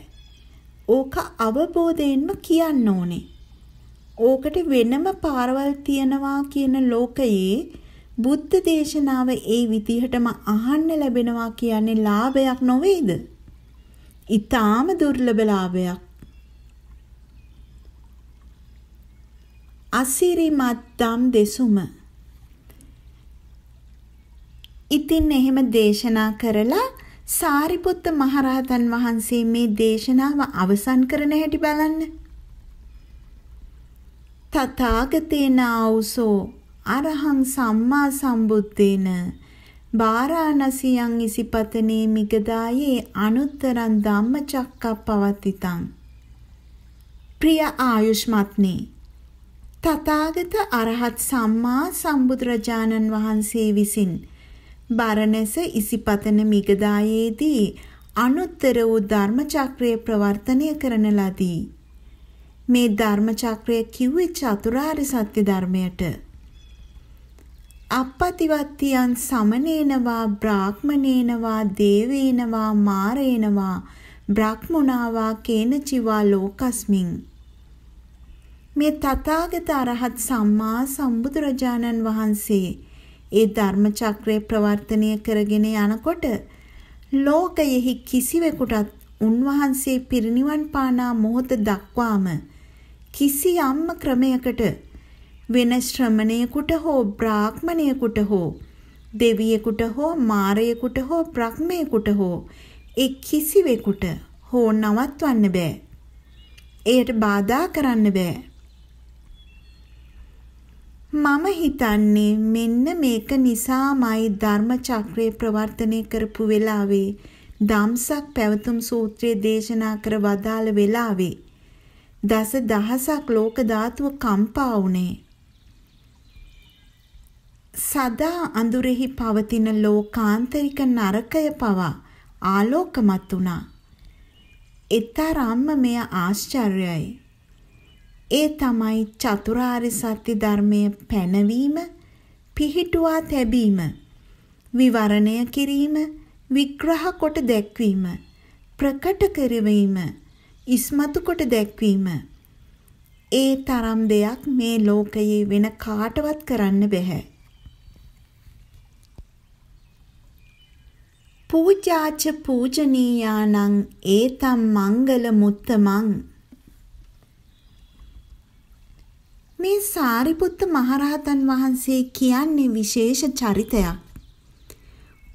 Speaker 1: ඕක අවබෝධයෙන්ම කියන්න ඕනේ. ඕකට වෙනම පාරවල් තියනවා කියන ලෝකයේ බුද්ධ දේශනාව ඒ විදිහටම අහන්න ලැබෙනවා කියන්නේ ලාභයක් නොවේද? ඊටාම දුර්ලභ ලාභයක්. අසිරිමත් දම් දෙසුම ඉතින් එහෙම දේශනා කරලා සාරිපුත්ත මහරහතන් වහන්සේ මේ දේශනාව අවසන් කරන හැටි බලන්න. තථාගතේන ආවුසෝ අරහං සම්මා සම්බුද්දේන බාරාණසියං ඉසිපතනේ මිගදායේ අනුත්තරං ධම්මචක්කප්පවත්තිතං ප්‍රිය ආයුෂ්මත්නි තථාගත අරහත් සම්මා සම්බුදුරජාණන් වහන්සේ විසින් බරණැස ඉසිපතන මිගදායේදී අනුත්තර වූ ධර්මචක්‍රය ප්‍රවර්තනය කරන ලදී. මේ ධර්මචක්‍රය කිව්වේ චතුරාර්ය සත්‍ය ධර්මයට. අපපතිවත්තියන් සමනේනවා බ්‍රාහ්මණේනවා දේවේනවා මාරේනවා බ්‍රහ්මුණාවා කේනචිවා ලෝකස්මින්. මේ තථාගත අරහත් සම්මා සම්බුදුරජාණන් වහන්සේ ඒ ධර්ම චක්‍රය ප්‍රවර්තනය කරගෙන යනකොට ලෝකයෙහි කිසිවෙකුටත් උන්වහන්සේ පිරිනිවන් පානා මොහොත දක්වාම කිසියම්ම ක්‍රමයකට වෙන ශ්‍රමණයෙකුට හෝ බ්‍රාහ්මණයෙකුට හෝ දෙවියෙකුට හෝ මාරයෙකුට හෝ බ්‍රහ්මයෙකුට හෝ ඒ කිසිවෙකුට හෝ නවත්වන්න බෑ. එයට බාධා කරන්න බෑ. මම හිතන්නේ මෙන්න මේක නිසාමයි ධර්ම චක්‍රය ප්‍රවර්තනය කරපු වෙලාවේ දම්සක් පැවතුම් සූත්‍රයේ දේශනා කර වදාළ වෙලාවේ දස දහසක් ලෝක ධාතුව කම්පා වුණේ සදා අඳුරෙහි පවතින ලෝකාන්තරික නරකය පවා ආලෝකමත් වුණා. ඊතරම්ම මෙය ආශ්චර්යයි. ඒ තමයි චතුරාර්ය සත්‍ය ධර්මය පැනවීම, පිහිටුවා තැබීම, විවරණය කිරීම, විග්‍රහ කොට දැක්වීම, ප්‍රකට කරවීම, ඉස්මතු කොට දැක්වීම. ඒ තරම් දෙයක් මේ ලෝකයේ වෙන කාටවත් කරන්න බෑ. පූජාච පූජනීයානං ඒතම් මංගල මුත්තමං මේ සාරිපුත්ත මහරහතන් වහන්සේ කියන්නේ විශේෂ චරිතයක්.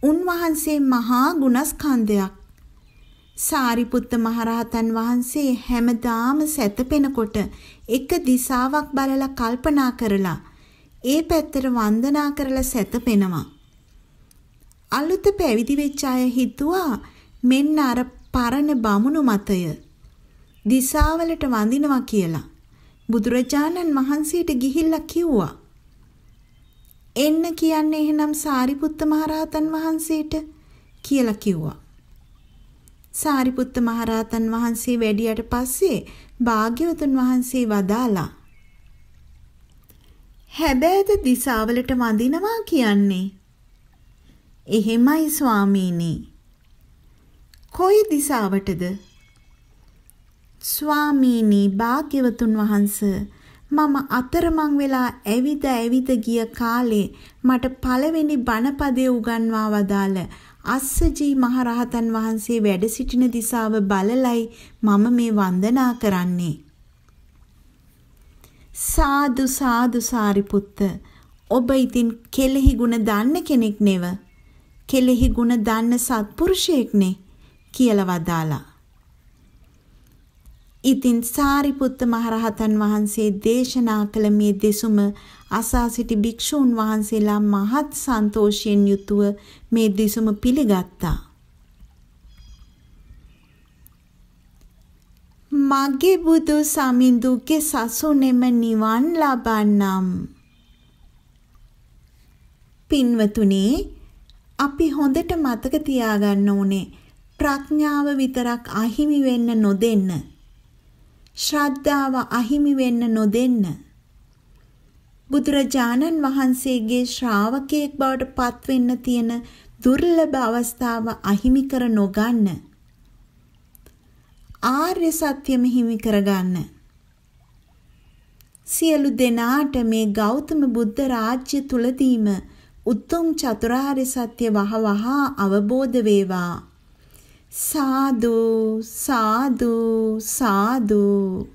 Speaker 1: උන්වහන්සේ මහා ගුණස්කන්ධයක්. සාරිපුත්ත මහරහතන් වහන්සේ හැමදාම සැතපෙනකොට එක දිසාවක් බලලා කල්පනා කරලා ඒ පැත්තට වන්දනා කරලා සැතපෙනවා. අලුත පැවිදි වෙච්ච අය හිතුවා මෙන්න අර පරණ බමුණු මතය දිසාවලට වඳිනවා කියලා. බුදුරජාණන් වහන්සේට ගිහිල්ලා කිව්වා. එන්න කියන්නේ එහෙනම් සාරිපුත්ත මහරහතන් වහන්සේට කියලා කිව්වා. සාරිපුත්ත මහරහතන් වහන්සේ වැඩියට පස්සේ භාග්‍යවතුන් වහන්සේ වදාලා හැබෑද දිසාවලට වඳිනවා කියන්නේ එහෙමයි ස්වාමීනි කොයි දිසාවටද ස්වාමීනි භාග්‍යවතුන් වහන්ස මම අතරමං වෙලා ඇවිද ඇවිද ගිය කාලේ මට පළවෙනි බණපදයේ උගන්වා වදාළ අස්සජී මහරහතන් වහන්සේ වැඩ සිටින දිසාව බලලයි මම මේ වන්දනා කරන්නේ සාදු සාදු සාරිපුත්ත ඔබ ඉතින් කෙලෙහි ගුණ දන්න කෙනෙක් නෙව කෙලෙහි ගුණ දන්න සත්පුරුෂයෙක්නේ කියලා වදාලා ඉතින් සාරිපුත්ත මහරහතන් වහන්සේ දේශනා කළ මේ දෙසුම අසා සිටි භික්ෂූන් වහන්සේලා මහත් සන්තෝෂයෙන් යුතුව මේ දෙසුම පිළිගත්තා. මගේ බුදු සමිඳුගේ සසුනේම නිවන් ලබන්නම්. පින්වතුනි අපි හොඳට මතක තියාගන්න ඕනේ ප්‍රඥාව විතරක් අහිමි වෙන්න නොදෙන්න. ශ්‍රද්ධාව අහිමි වෙන්න නොදෙන්න බුදුරජාණන් වහන්සේගේ ශ්‍රාවකයෙක් බවට පත්වෙන්න තියෙන දුර්ලභ අවස්ථාව අහිමි කර නොගන්න ආර්ය සත්‍යම හිමි කරගන්න සියලු දෙනාට මේ ගෞතම බුද්ධ රාජ්‍ය තුලදීම උතුම් චතුරාර්ය සත්‍ය වහවහා අවබෝධ වේවා සාදු සාදු සාදු